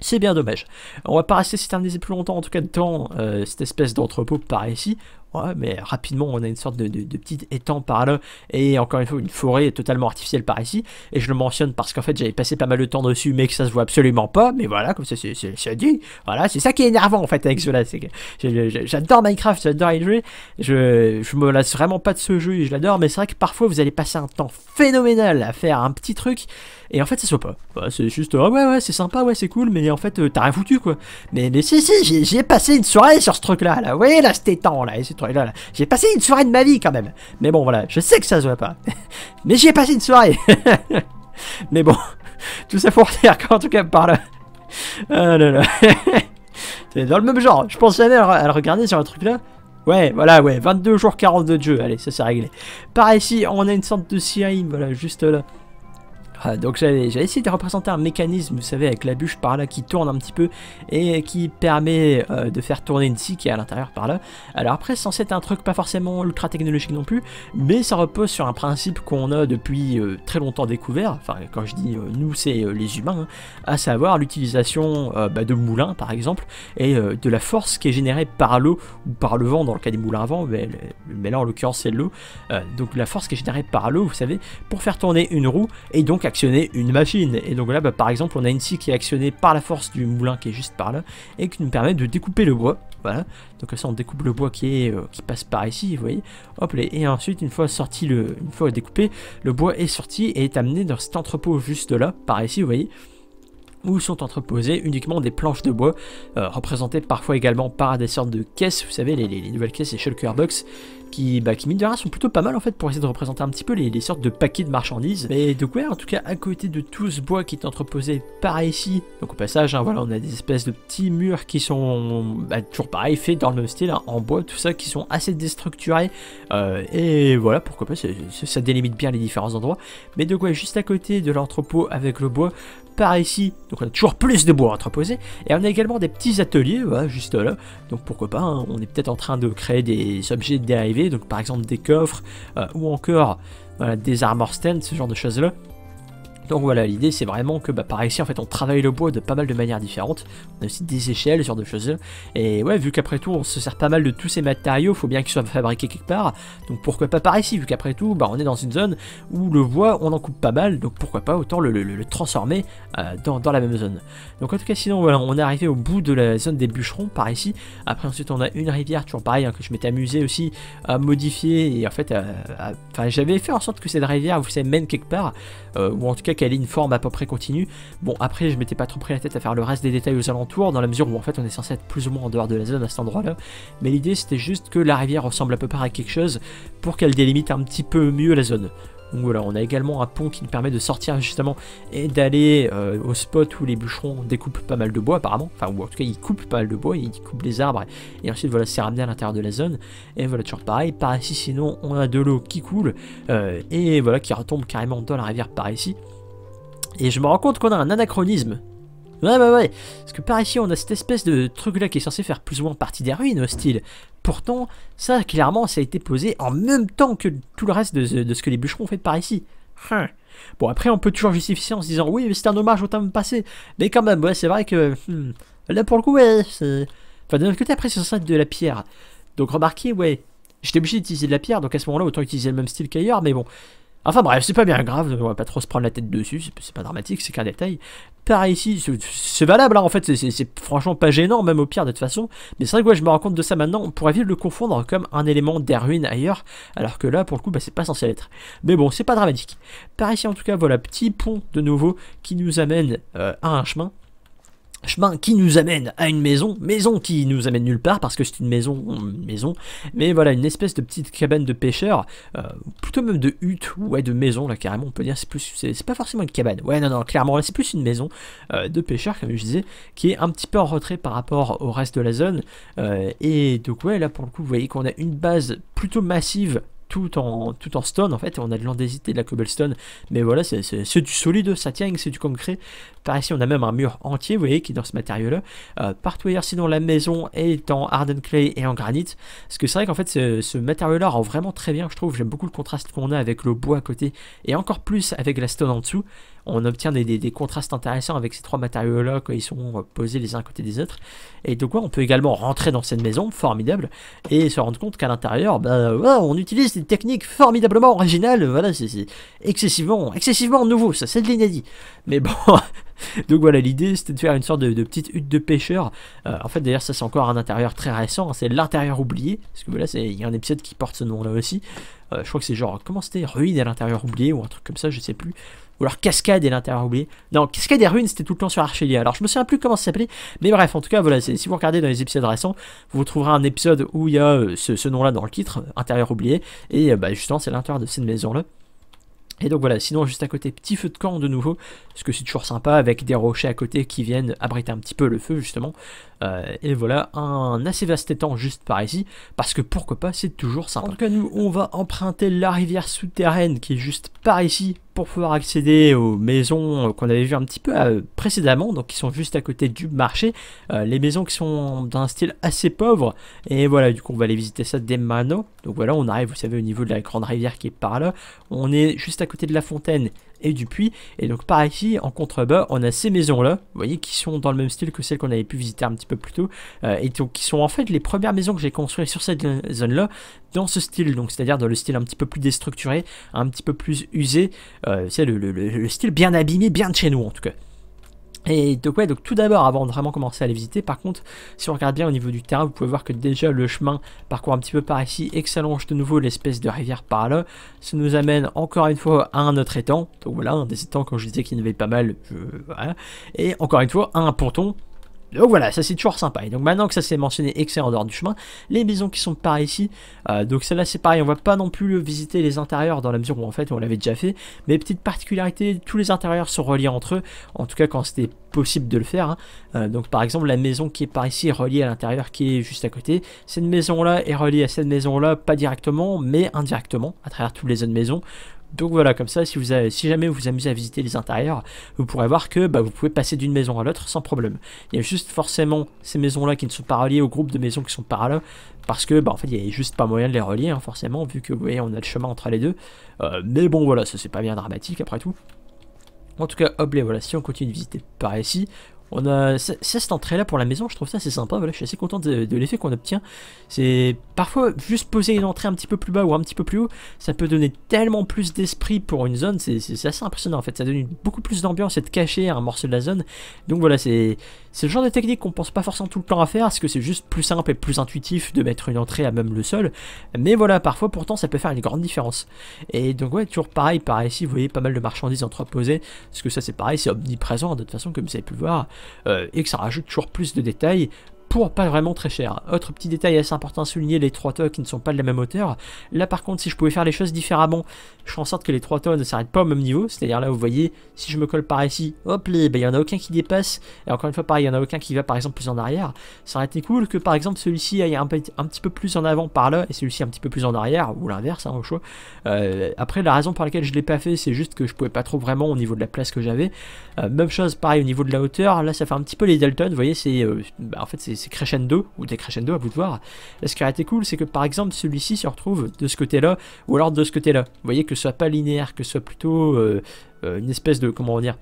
C'est bien dommage. On va pas rester s'éterniser plus longtemps, en tout cas, de temps euh, cette espèce d'entrepôt par ici. Ouais, mais rapidement, on a une sorte de, de, petit étang par là, et encore une fois, une forêt totalement artificielle par ici. Et je le mentionne parce qu'en fait, j'avais passé pas mal de temps dessus, mais que ça se voit absolument pas. Mais voilà, comme ça, c'est dit. Voilà, c'est ça qui est énervant en fait avec cela. C'est que j'adore Minecraft, j'adore les jouer Je, je me lasse vraiment pas de ce jeu et je l'adore, mais c'est vrai que parfois, vous allez passer un temps phénoménal à faire un petit truc. Et en fait, ça se voit pas. c'est juste, ah ouais, ouais, c'est sympa, ouais, c'est cool, mais en fait, euh, t'as rien foutu, quoi. Mais, si, si, j'ai passé une soirée sur ce truc-là, là. voyez là, c'était temps, là, et là J'ai passé une soirée de ma vie, quand même. Mais bon, voilà, je sais que ça se voit pas. mais j'ai passé une soirée. mais bon, tout ça pour dire en tout cas, par là. Ah là là. c'est dans le même genre. Je pensais à le regarder sur un truc-là. Ouais, voilà, ouais, 22 jours 42 de jeu, allez, ça c'est réglé. Par ici, on a une sorte de sirène, voilà, juste là. Ah, donc j'avais essayé de représenter un mécanisme, vous savez, avec la bûche par là qui tourne un petit peu et qui permet euh, de faire tourner une scie qui est à l'intérieur par là. Alors après, c'est censé être un truc pas forcément ultra technologique non plus, mais ça repose sur un principe qu'on a depuis euh, très longtemps découvert, enfin quand je dis euh, nous, c'est les humains, hein, à savoir l'utilisation bah, de moulins par exemple, et de la force qui est générée par l'eau ou par le vent, dans le cas des moulins à vent, mais, mais là en l'occurrence c'est l'eau, donc la force qui est générée par l'eau, vous savez, pour faire tourner une roue et donc actionner une machine. Et donc là, bah, par exemple, on a une scie qui est actionnée par la force du moulin qui est juste par là, et qui nous permet de découper le bois. Voilà, donc ça on découpe le bois qui, est, euh, qui passe par ici, vous voyez. Hop, là. et ensuite, une fois sorti le, une fois découpé, le bois est sorti et est amené dans cet entrepôt juste là, par ici, vous voyez où sont entreposées uniquement des planches de bois, euh, représentées parfois également par des sortes de caisses, vous savez, les, nouvelles caisses, et shulker box, qui, bah, qui mine de sont plutôt pas mal en fait pour essayer de représenter un petit peu les, sortes de paquets de marchandises. Mais de quoi, en tout cas, à côté de tout ce bois qui est entreposé par ici, donc au passage, hein, voilà, on a des espèces de petits murs qui sont bah, toujours pareil, faits dans le même style, hein, en bois, tout ça, qui sont assez déstructurés. Euh, et voilà, pourquoi pas, ça, délimite bien les différents endroits. Mais de quoi, juste à côté de l'entrepôt avec le bois, par ici, donc on a toujours plus de bois à entreposer, et on a également des petits ateliers, juste là, donc pourquoi pas, hein, on est peut-être en train de créer des objets dérivés, donc par exemple des coffres, euh, ou encore voilà, des armor stands, ce genre de choses là, donc voilà, l'idée c'est vraiment que bah, par ici en fait on travaille le bois de pas mal de manières différentes, on a aussi des échelles, ce genre de choses, et ouais vu qu'après tout on se sert pas mal de tous ces matériaux, faut bien qu'ils soient fabriqués quelque part, donc pourquoi pas par ici vu qu'après tout bah, on est dans une zone où le bois on en coupe pas mal, donc pourquoi pas autant le, transformer euh, dans, la même zone. Donc en tout cas sinon voilà on est arrivé au bout de la zone des bûcherons par ici, après ensuite on a une rivière toujours pareil hein, que je m'étais amusé aussi à modifier et en fait j'avais fait en sorte que cette rivière vous savez mène quelque part, euh, ou en tout cas qu'elle ait une forme à peu près continue. Bon, après, je m'étais pas trop pris la tête à faire le reste des détails aux alentours, dans la mesure où en fait on est censé être plus ou moins en dehors de la zone à cet endroit-là. Mais l'idée c'était juste que la rivière ressemble à peu près à quelque chose pour qu'elle délimite un petit peu mieux la zone. Donc voilà, on a également un pont qui nous permet de sortir justement et d'aller euh, au spot où les bûcherons découpent pas mal de bois apparemment. Enfin, ou en tout cas, ils coupent pas mal de bois, ils coupent les arbres. Et ensuite, voilà, c'est ramené à l'intérieur de la zone. Et voilà, toujours pareil. Par ici, sinon, on a de l'eau qui coule euh, et voilà, qui retombe carrément dans la rivière par ici et je me rends compte qu'on a un anachronisme. Ouais, ouais, ouais. Parce que par ici, on a cette espèce de truc-là qui est censé faire plus ou moins partie des ruines au style. Pourtant, ça, clairement, ça a été posé en même temps que tout le reste de, ce que les bûcherons ont fait par ici. Hein. Bon, après, on peut toujours justifier en se disant, oui, mais c'est un hommage au temps passé. Mais quand même, ouais, c'est vrai que... Hmm, là, pour le coup, ouais, c'est... Enfin, d'un autre côté, après, c'est ça de la pierre. Donc, remarquez, ouais, j'étais obligé d'utiliser de la pierre, donc à ce moment-là, autant utiliser le même style qu'ailleurs, mais bon... Enfin bref, c'est pas bien grave, on va pas trop se prendre la tête dessus, c'est pas dramatique, c'est qu'un détail. Pareil ici, c'est valable, là hein, en fait, c'est franchement pas gênant, même au pire de toute façon. Mais c'est vrai que je me rends compte de ça maintenant, on pourrait vite le confondre comme un élément des ruines ailleurs, alors que là, pour le coup, bah, c'est pas censé l'être. Mais bon, c'est pas dramatique. Par ici, en tout cas, voilà, petit pont de nouveau qui nous amène euh, à un chemin chemin qui nous amène à une maison, maison qui nous amène nulle part parce que c'est une maison, maison, mais voilà, une espèce de petite cabane de pêcheur, euh, plutôt même de hutte, ouais, de maison, là carrément on peut dire, c'est plus, c'est pas forcément une cabane, ouais, non, non, clairement, c'est plus une maison euh, de pêcheur, comme je disais, qui est un petit peu en retrait par rapport au reste de la zone, euh, et donc ouais, là pour le coup, vous voyez qu'on a une base plutôt massive tout en, tout en stone en fait, on a de l'andésité, de la cobblestone, mais voilà, c'est du solide, ça tient, c'est du concret. Par ici, on a même un mur entier, vous voyez, qui est dans ce matériau-là. Euh, partout ailleurs, sinon, la maison est en hardened clay et en granit, ce que c'est vrai qu'en fait, ce, ce matériau-là rend vraiment très bien, je trouve, j'aime beaucoup le contraste qu'on a avec le bois à côté, et encore plus avec la stone en dessous on obtient des, contrastes intéressants avec ces trois matériaux-là quand ils sont euh, posés les uns à côté des autres. Et de quoi on peut également rentrer dans cette maison formidable et se rendre compte qu'à l'intérieur, ben, on utilise des techniques formidablement originales. Voilà, c'est excessivement, excessivement nouveau, ça c'est de l'inédit. Mais bon, donc voilà, l'idée c'était de faire une sorte de, petite hutte de pêcheur. Euh, en fait, d'ailleurs, ça c'est encore un intérieur très récent, hein, c'est l'intérieur oublié, parce que voilà, il y a un épisode qui porte ce nom-là aussi. Euh, je crois que c'est genre, comment c'était Ruine à l'intérieur oublié ou un truc comme ça, je sais plus. Ou alors Cascade et l'intérieur oublié. Non, Cascade et Ruines, c'était tout le temps sur Archelia. Alors je me souviens plus comment ça s'appelait. Mais bref, en tout cas, voilà, si vous regardez dans les épisodes récents, vous trouverez un épisode où il y a euh, ce, nom-là dans le titre, intérieur oublié. Et euh, bah, justement, c'est l'intérieur de cette maison-là. Et donc voilà, sinon juste à côté, petit feu de camp de nouveau, parce que c'est toujours sympa, avec des rochers à côté qui viennent abriter un petit peu le feu justement. Euh, et voilà, un assez vaste étang juste par ici, parce que pourquoi pas, c'est toujours sympa. En tout cas, nous, on va emprunter la rivière souterraine qui est juste par ici, pour pouvoir accéder aux maisons euh, qu'on avait vu un petit peu euh, précédemment, donc qui sont juste à côté du marché, euh, les maisons qui sont d'un style assez pauvre. Et voilà, du coup, on va aller visiter ça demain maintenant. Donc voilà, on arrive, vous savez, au niveau de la grande rivière qui est par là. On est juste à côté de la fontaine et du puits Et donc par ici, en contrebas, on a ces maisons-là, vous voyez, qui sont dans le même style que celles qu'on avait pu visiter un petit peu plus tôt, euh, et donc qui sont en fait les premières maisons que j'ai construites sur cette zone-là, dans ce style, donc c'est-à-dire dans le style un petit peu plus déstructuré, un petit peu plus usé, euh, c'est le, le, style bien abîmé, bien de chez nous en tout cas. Et donc ouais, donc tout d'abord, avant de vraiment commencer à les visiter, par contre, si on regarde bien au niveau du terrain, vous pouvez voir que déjà le chemin parcourt un petit peu par ici et que ça de nouveau l'espèce de rivière par là. Ça nous amène encore une fois à un autre étang, donc voilà, un des étangs quand je disais qu'il y en avait pas mal, euh, et encore une fois à un ponton, donc voilà, ça c'est toujours sympa. Et donc maintenant que ça s'est mentionné et en dehors du chemin, les maisons qui sont par ici, euh, donc celle-là c'est pareil, on va pas non plus visiter les intérieurs dans la mesure où en fait on l'avait déjà fait, mais petite particularité, tous les intérieurs sont reliés entre eux, en tout cas quand c'était possible de le faire. Hein. Euh, donc par exemple la maison qui est par ici est reliée à l'intérieur qui est juste à côté, cette maison là est reliée à cette maison là, pas directement mais indirectement à travers toutes les autres maisons. Donc voilà, comme ça, si, vous avez, jamais vous vous amusez à visiter les intérieurs, vous pourrez voir que bah, vous pouvez passer d'une maison à l'autre sans problème. Il y a juste forcément ces maisons-là qui ne sont pas reliées au groupe de maisons qui sont par là, parce que bah, en fait, il n'y a juste pas moyen de les relier, hein, forcément, vu que vous voyez, on a le chemin entre les deux. Euh, mais bon, voilà, ça c'est pas bien dramatique après tout. En tout cas, hop, les voilà, si on continue de visiter par ici, on a cette entrée-là pour la maison, je trouve ça assez sympa. Voilà, je suis assez content de, l'effet qu'on obtient. C'est parfois juste poser une entrée un petit peu plus bas ou un petit peu plus haut, ça peut donner tellement plus d'esprit pour une zone. C'est assez impressionnant en fait. Ça donne beaucoup plus d'ambiance et de cacher un morceau de la zone. Donc voilà, c'est le genre de technique qu'on pense pas forcément tout le temps à faire, parce que c'est juste plus simple et plus intuitif de mettre une entrée à même le sol. Mais voilà, parfois pourtant ça peut faire une grande différence. Et donc ouais, toujours pareil, pareil ici, vous voyez pas mal de marchandises entreposées, parce que ça c'est pareil, c'est omniprésent de toute façon comme vous avez pu le voir. Euh, et que ça rajoute toujours plus de détails pour pas vraiment très cher. Autre petit détail assez important à souligner, les trois tonnes qui ne sont pas de la même hauteur. Là par contre, si je pouvais faire les choses différemment, je fais en sorte que les trois tonnes ne s'arrêtent pas au même niveau. C'est-à-dire là, vous voyez, si je me colle par ici, hop, ben, il y en a aucun qui dépasse. Et encore une fois, pareil, il y en a aucun qui va par exemple plus en arrière. Ça aurait été cool que par exemple celui-ci aille un, petit peu plus en avant par là et celui-ci un petit peu plus en arrière, ou l'inverse, hein, au choix. Euh, après, la raison pour laquelle je l'ai pas fait, c'est juste que je pouvais pas trop vraiment au niveau de la place que j'avais. Euh, même chose, pareil, au niveau de la hauteur, là ça fait un petit peu les Dalton, vous voyez, c'est... Euh, bah, en fait, c'est c'est crescendo ou des crescendo, à vous de voir. ce qui aurait été cool, c'est que par exemple, celui-ci se retrouve de ce côté-là ou alors de ce côté-là. Vous voyez que ce soit pas linéaire, que ce soit plutôt euh, euh, une espèce de, comment on dire,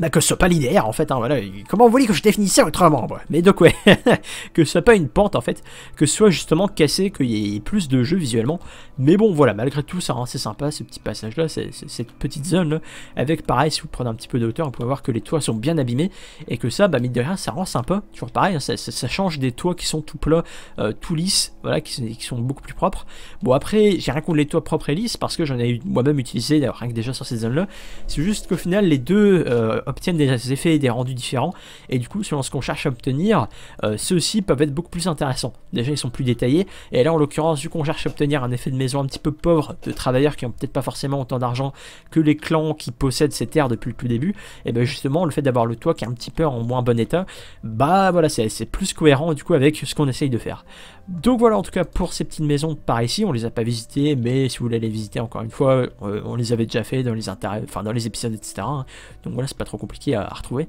bah, que ce soit pas linéaire en fait, hein, voilà, comment vous voulez que je définisse ça, autrement, Mais donc ouais, que ce soit pas une pente en fait, que ce soit justement cassé, qu'il y ait plus de jeux, visuellement, mais bon voilà, malgré tout ça, rend hein, c'est sympa ce petit passage là, cette petite zone là, avec pareil, si vous prenez un petit peu de hauteur, vous pouvez voir que les toits sont bien abîmés, et que ça, bah mine de rien, ça rend sympa, toujours pareil, hein, ça, change des toits qui sont tout plats, euh, tout lisses, voilà, qui, sont beaucoup plus propres. Bon après, j'ai rien contre les toits propres et lisses, parce que j'en ai moi-même utilisé, d'ailleurs rien que déjà sur ces zones là, c'est juste qu'au final, les deux... Euh, obtiennent des effets et des rendus différents. Et du coup, selon ce qu'on cherche à obtenir, euh, ceux-ci peuvent être beaucoup plus intéressants. Déjà, ils sont plus détaillés. Et là, en l'occurrence, vu qu'on cherche à obtenir un effet de maison un petit peu pauvre de travailleurs qui n'ont peut-être pas forcément autant d'argent que les clans qui possèdent ces terres depuis le tout début, et eh bien justement, le fait d'avoir le toit qui est un petit peu en moins bon état, bah voilà, c'est plus cohérent du coup avec ce qu'on essaye de faire. Donc voilà en tout cas pour ces petites maisons par ici, on les a pas visitées, mais si vous voulez les visiter encore une fois, euh, on les avait déjà fait dans les, dans les épisodes, etc. Hein. Donc voilà, c'est pas trop compliqué à retrouver.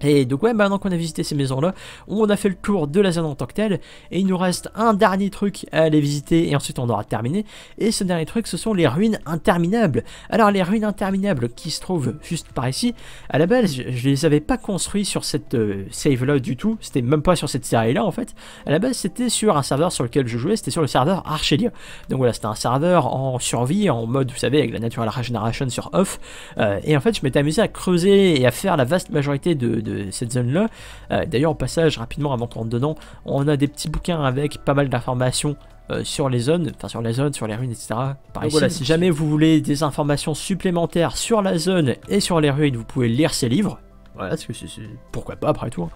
Et donc ouais, maintenant qu'on a visité ces maisons-là, on a fait le tour de la zone en tant que telle, et il nous reste un dernier truc à aller visiter, et ensuite on aura terminé. Et ce dernier truc, ce sont les ruines interminables. Alors les ruines interminables qui se trouvent juste par ici, à la base, je, les avais pas construits sur cette euh, save-là du tout, c'était même pas sur cette série-là en fait. À la base, c'était sur un serveur sur lequel je jouais, c'était sur le serveur Archelia. Donc voilà, c'était un serveur en survie, en mode, vous savez, avec la Natural Regeneration sur off, euh, et en fait, je m'étais amusé à creuser et à faire la vaste majorité de de, cette zone-là. Euh, d'ailleurs, au passage, rapidement, avant qu'on rentre on a des petits bouquins avec pas mal d'informations euh, sur les zones, enfin sur les zones, sur les ruines, etc. Par Voilà, si jamais vous voulez des informations supplémentaires sur la zone et sur les ruines, vous pouvez lire ces livres. Voilà, parce que c'est... pourquoi pas après tout. Hein.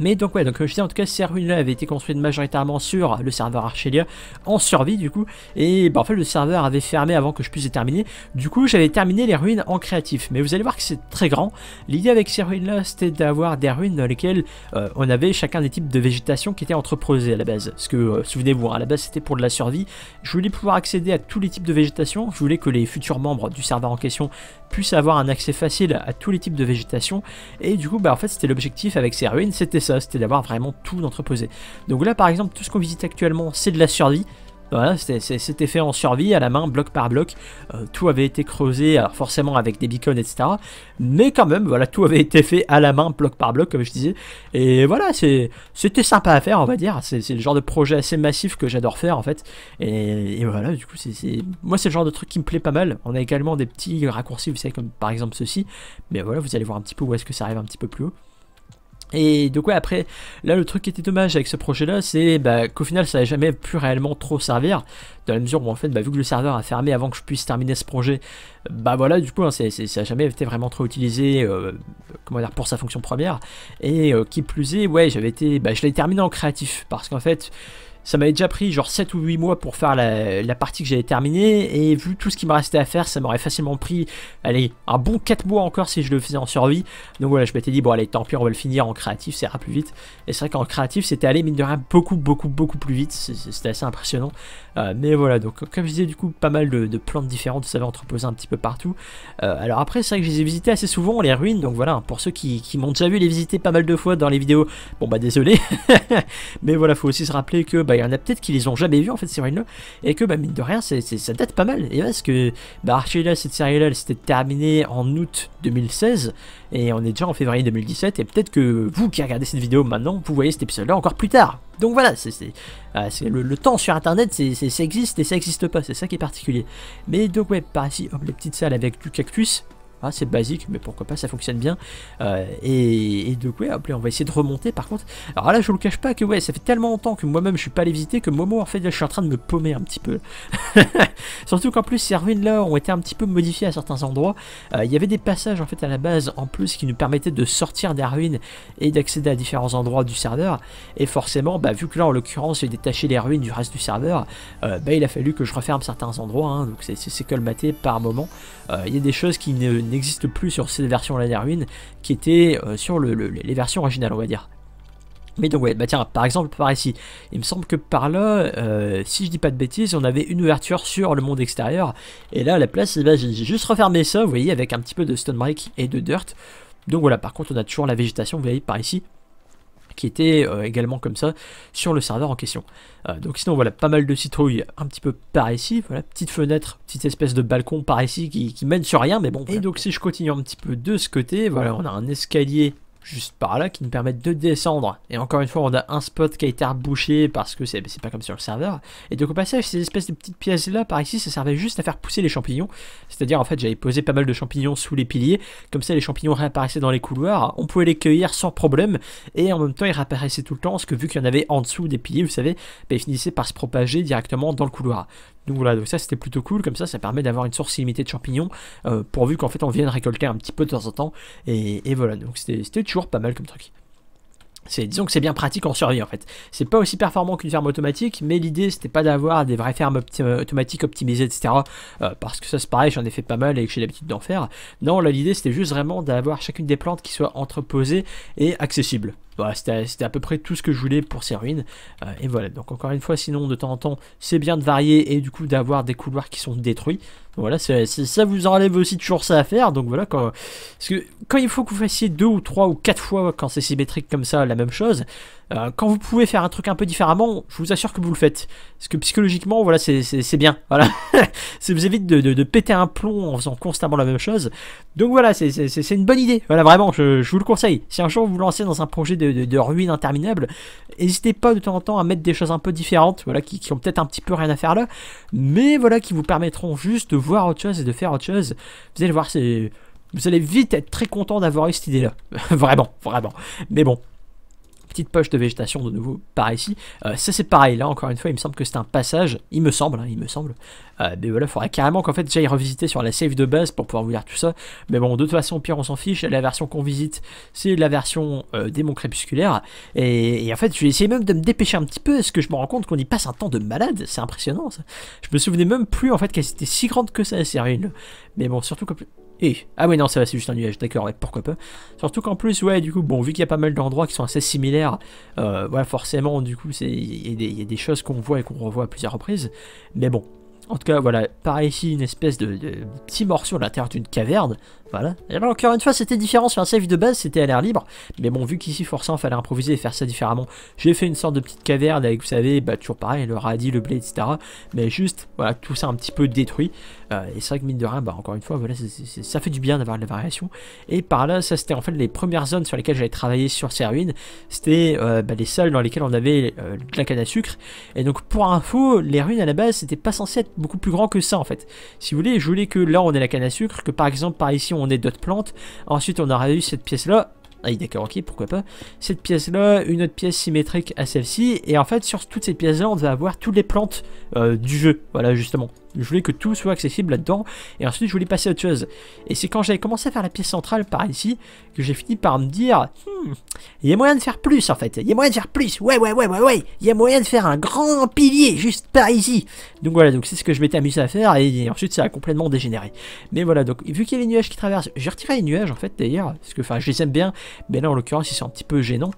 Mais donc ouais, donc euh, je disais en tout cas, ruines là avait été construites majoritairement sur le serveur Archelia en survie du coup, et bah, en fait le serveur avait fermé avant que je puisse les terminer. Du coup, j'avais terminé les ruines en créatif, mais vous allez voir que c'est très grand. L'idée avec ces ruines là, c'était d'avoir des ruines dans lesquelles euh, on avait chacun des types de végétation qui étaient entreposés à la base. Parce que euh, souvenez-vous, hein, à la base c'était pour de la survie. Je voulais pouvoir accéder à tous les types de végétation. Je voulais que les futurs membres du serveur en question puisse avoir un accès facile à tous les types de végétation. Et du coup, bah, en fait, c'était l'objectif avec ces ruines, c'était ça, c'était d'avoir vraiment tout entreposé. Donc là, par exemple, tout ce qu'on visite actuellement, c'est de la survie, voilà, c'était fait en survie, à la main, bloc par bloc. Euh, tout avait été creusé, alors forcément avec des beacons, etc. Mais quand même, voilà, tout avait été fait à la main, bloc par bloc, comme je disais. Et voilà, c'était sympa à faire, on va dire. C'est le genre de projet assez massif que j'adore faire, en fait. Et, voilà, du coup, c'est moi, c'est le genre de truc qui me plaît pas mal. On a également des petits raccourcis, vous savez, comme par exemple ceci. Mais voilà, vous allez voir un petit peu où est-ce que ça arrive un petit peu plus haut. Et donc ouais après là le truc qui était dommage avec ce projet là c'est bah, qu'au final ça n'a jamais pu réellement trop servir dans la mesure où en fait bah, vu que le serveur a fermé avant que je puisse terminer ce projet bah voilà du coup hein, ça n'a jamais été vraiment trop utilisé euh, comment pour sa fonction première et euh, qui plus est ouais j'avais été bah, je l'ai terminé en créatif parce qu'en fait ça m'avait déjà pris genre 7 ou 8 mois pour faire la, partie que j'avais terminée, et vu tout ce qui me restait à faire, ça m'aurait facilement pris, allez, un bon 4 mois encore si je le faisais en survie. Donc voilà, je m'étais dit, bon allez, tant pis, on va le finir en créatif, ça ira plus vite. Et c'est vrai qu'en créatif, c'était allé, mine de rien, beaucoup, beaucoup, beaucoup plus vite, c'était assez impressionnant. Euh, mais voilà, donc comme je disais, du coup, pas mal de, plantes différentes, vous savez, entreposées un petit peu partout. Euh, alors après, c'est vrai que je les ai visitées assez souvent, les ruines, donc voilà, pour ceux qui, m'ont déjà vu les visiter pas mal de fois dans les vidéos, bon bah désolé. mais voilà, faut aussi se rappeler que bah il y en a peut-être qui les ont jamais vues en fait ces ruines-là, et que bah mine de rien, ça date pas mal. Et parce que bah Là cette série-là, elle s'était terminée en août 2016. Et on est déjà en février 2017, et peut-être que vous qui regardez cette vidéo maintenant, vous voyez cet épisode-là encore plus tard. Donc voilà, c'est euh, le, temps sur Internet, ça existe et ça n'existe pas, c'est ça qui est particulier. Mais donc ouais, par ici, hop, les petites salles avec du cactus. Ah, c'est basique, mais pourquoi pas, ça fonctionne bien. Euh, et, de donc, ouais, on va essayer de remonter par contre. Alors là, je vous le cache pas que, ouais, ça fait tellement longtemps que moi-même je suis pas allé visiter que Momo, en fait, je suis en train de me paumer un petit peu. Surtout qu'en plus, ces ruines-là ont été un petit peu modifiées à certains endroits. Euh, il y avait des passages, en fait, à la base, en plus, qui nous permettaient de sortir des ruines et d'accéder à différents endroits du serveur. Et forcément, bah, vu que là, en l'occurrence, j'ai détaché les ruines du reste du serveur, euh, bah, il a fallu que je referme certains endroits. Hein. donc, c'est colmaté par moment. Il y a des choses qui ne n'existe plus sur ces versions-là ruines qui étaient euh, sur les versions originales, on va dire. Mais donc ouais, bah tiens, par exemple par ici, il me semble que par là, euh, si je dis pas de bêtises, on avait une ouverture sur le monde extérieur, et là à la place, eh ben, j'ai juste refermé ça, vous voyez, avec un petit peu de stone break et de dirt. Donc voilà, par contre on a toujours la végétation, vous voyez, par ici, qui était euh, également comme ça sur le serveur en question. Euh, donc sinon voilà pas mal de citrouilles un petit peu par ici, voilà petite fenêtre, petite espèce de balcon par ici qui, mène sur rien mais bon. Et donc si je continue un petit peu de ce côté, voilà on a un escalier juste par là qui nous permettent de descendre. Et encore une fois, on a un spot qui a été rebouché parce que c'est pas comme sur le serveur. Et donc au passage, ces espèces de petites pièces là par ici, ça servait juste à faire pousser les champignons. C'est-à-dire en fait, j'avais posé pas mal de champignons sous les piliers. Comme ça, les champignons réapparaissaient dans les couloirs. On pouvait les cueillir sans problème. Et en même temps, ils réapparaissaient tout le temps parce que vu qu'il y en avait en dessous des piliers, vous savez, ben, ils finissaient par se propager directement dans le couloir. Donc voilà, ça c'était plutôt cool, comme ça ça permet d'avoir une source illimitée de champignons, euh, pourvu qu'en fait on vienne récolter un petit peu de temps en temps, et, voilà, donc c'était toujours pas mal comme truc. Disons que c'est bien pratique en survie en fait. C'est pas aussi performant qu'une ferme automatique, mais l'idée c'était pas d'avoir des vraies fermes euh, automatiques optimisées, etc. Euh, parce que ça c'est pareil, j'en ai fait pas mal et que j'ai l'habitude d'en faire. Non, là l'idée c'était juste vraiment d'avoir chacune des plantes qui soit entreposée et accessible. Voilà, bah, c'était à peu près tout ce que je voulais pour ces ruines. Euh, et voilà, donc encore une fois, sinon de temps en temps, c'est bien de varier et du coup d'avoir des couloirs qui sont détruits. Voilà, ça vous enlève aussi toujours ça à faire. Donc voilà, quand, parce que quand il faut que vous fassiez deux ou trois ou quatre fois quand c'est symétrique comme ça la même chose, euh, quand vous pouvez faire un truc un peu différemment, je vous assure que vous le faites. Parce que psychologiquement, voilà, c'est bien. Voilà. ça vous évite de, péter un plomb en faisant constamment la même chose. Donc voilà, c'est une bonne idée. Voilà, vraiment, je, vous le conseille. Si un jour vous vous lancez dans un projet de, ruine interminable, n'hésitez pas de temps en temps à mettre des choses un peu différentes, voilà, qui, qui ont peut-être un petit peu rien à faire là, mais voilà, qui vous permettront juste de voir autre chose et de faire autre chose. Vous allez voir, vous allez vite être très content d'avoir eu cette idée-là. vraiment, vraiment. Mais bon, petite poche de végétation de nouveau par ici. Euh, ça c'est pareil, là encore une fois il me semble que c'est un passage, il me semble, hein, il me semble. Euh, mais voilà, faudrait carrément qu'en fait j'aille revisiter sur la save de base pour pouvoir vous lire tout ça. Mais bon, de toute façon, pire on s'en fiche, la version qu'on visite c'est la version euh, démon crépusculaire. Et, en fait je vais essayer même de me dépêcher un petit peu parce que je me rends compte qu'on y passe un temps de malade, c'est impressionnant ça. Je me souvenais même plus en fait qu'elle était si grande que ça, c'est ruines. Mais bon, surtout que... Ah oui, non, ça va, c'est juste un nuage, d'accord, ouais, pourquoi pas. Surtout qu'en plus, ouais, du coup, bon, vu qu'il y a pas mal d'endroits qui sont assez similaires, euh, voilà, forcément, du coup, il y, a des choses qu'on voit et qu'on revoit à plusieurs reprises. Mais bon, en tout cas, voilà, pareil ici, une espèce de, petit morceau à l'intérieur d'une caverne. Voilà. Et là, ben, encore une fois, c'était différent sur un save de base, c'était à l'air libre. Mais bon, vu qu'ici, forcément, fallait improviser et faire ça différemment, j'ai fait une sorte de petite caverne avec, vous savez, bah, toujours pareil, le radis, le blé, etc. Mais juste, voilà, tout ça un petit peu détruit. Euh, et c'est vrai que mine de rien, bah, encore une fois, voilà, ça fait du bien d'avoir de la variation. Et par là, ça, c'était en fait les premières zones sur lesquelles j'allais travailler sur ces ruines. C'était euh, bah, les salles dans lesquelles on avait euh, de la canne à sucre. Et donc, pour info, les ruines à la base, c'était pas censé être beaucoup plus grand que ça en fait. Si vous voulez, je voulais que là on ait la canne à sucre, que par exemple par ici on ait d'autres plantes, ensuite on aura eu cette pièce là, ah d'accord, ok, pourquoi pas. Cette pièce-là, une autre pièce symétrique à celle-ci. Et en fait, sur toutes ces pièces-là, on va avoir toutes les plantes euh, du jeu. Voilà, justement. Je voulais que tout soit accessible là-dedans. Et ensuite, je voulais passer à autre chose. Et c'est quand j'avais commencé à faire la pièce centrale par ici que j'ai fini par me dire hmm, il y a moyen de faire plus en fait. Il y a moyen de faire plus. Ouais, ouais, ouais, ouais, ouais. Il y a moyen de faire un grand pilier juste par ici. Donc voilà, donc c'est ce que je m'étais amusé à faire. Et, ensuite, ça a complètement dégénéré. Mais voilà, donc vu qu'il y a les nuages qui traversent, j'ai retiré les nuages en fait d'ailleurs. Parce que, enfin, je les aime bien. Mais là, en l'occurrence, ils sont un petit peu gênants.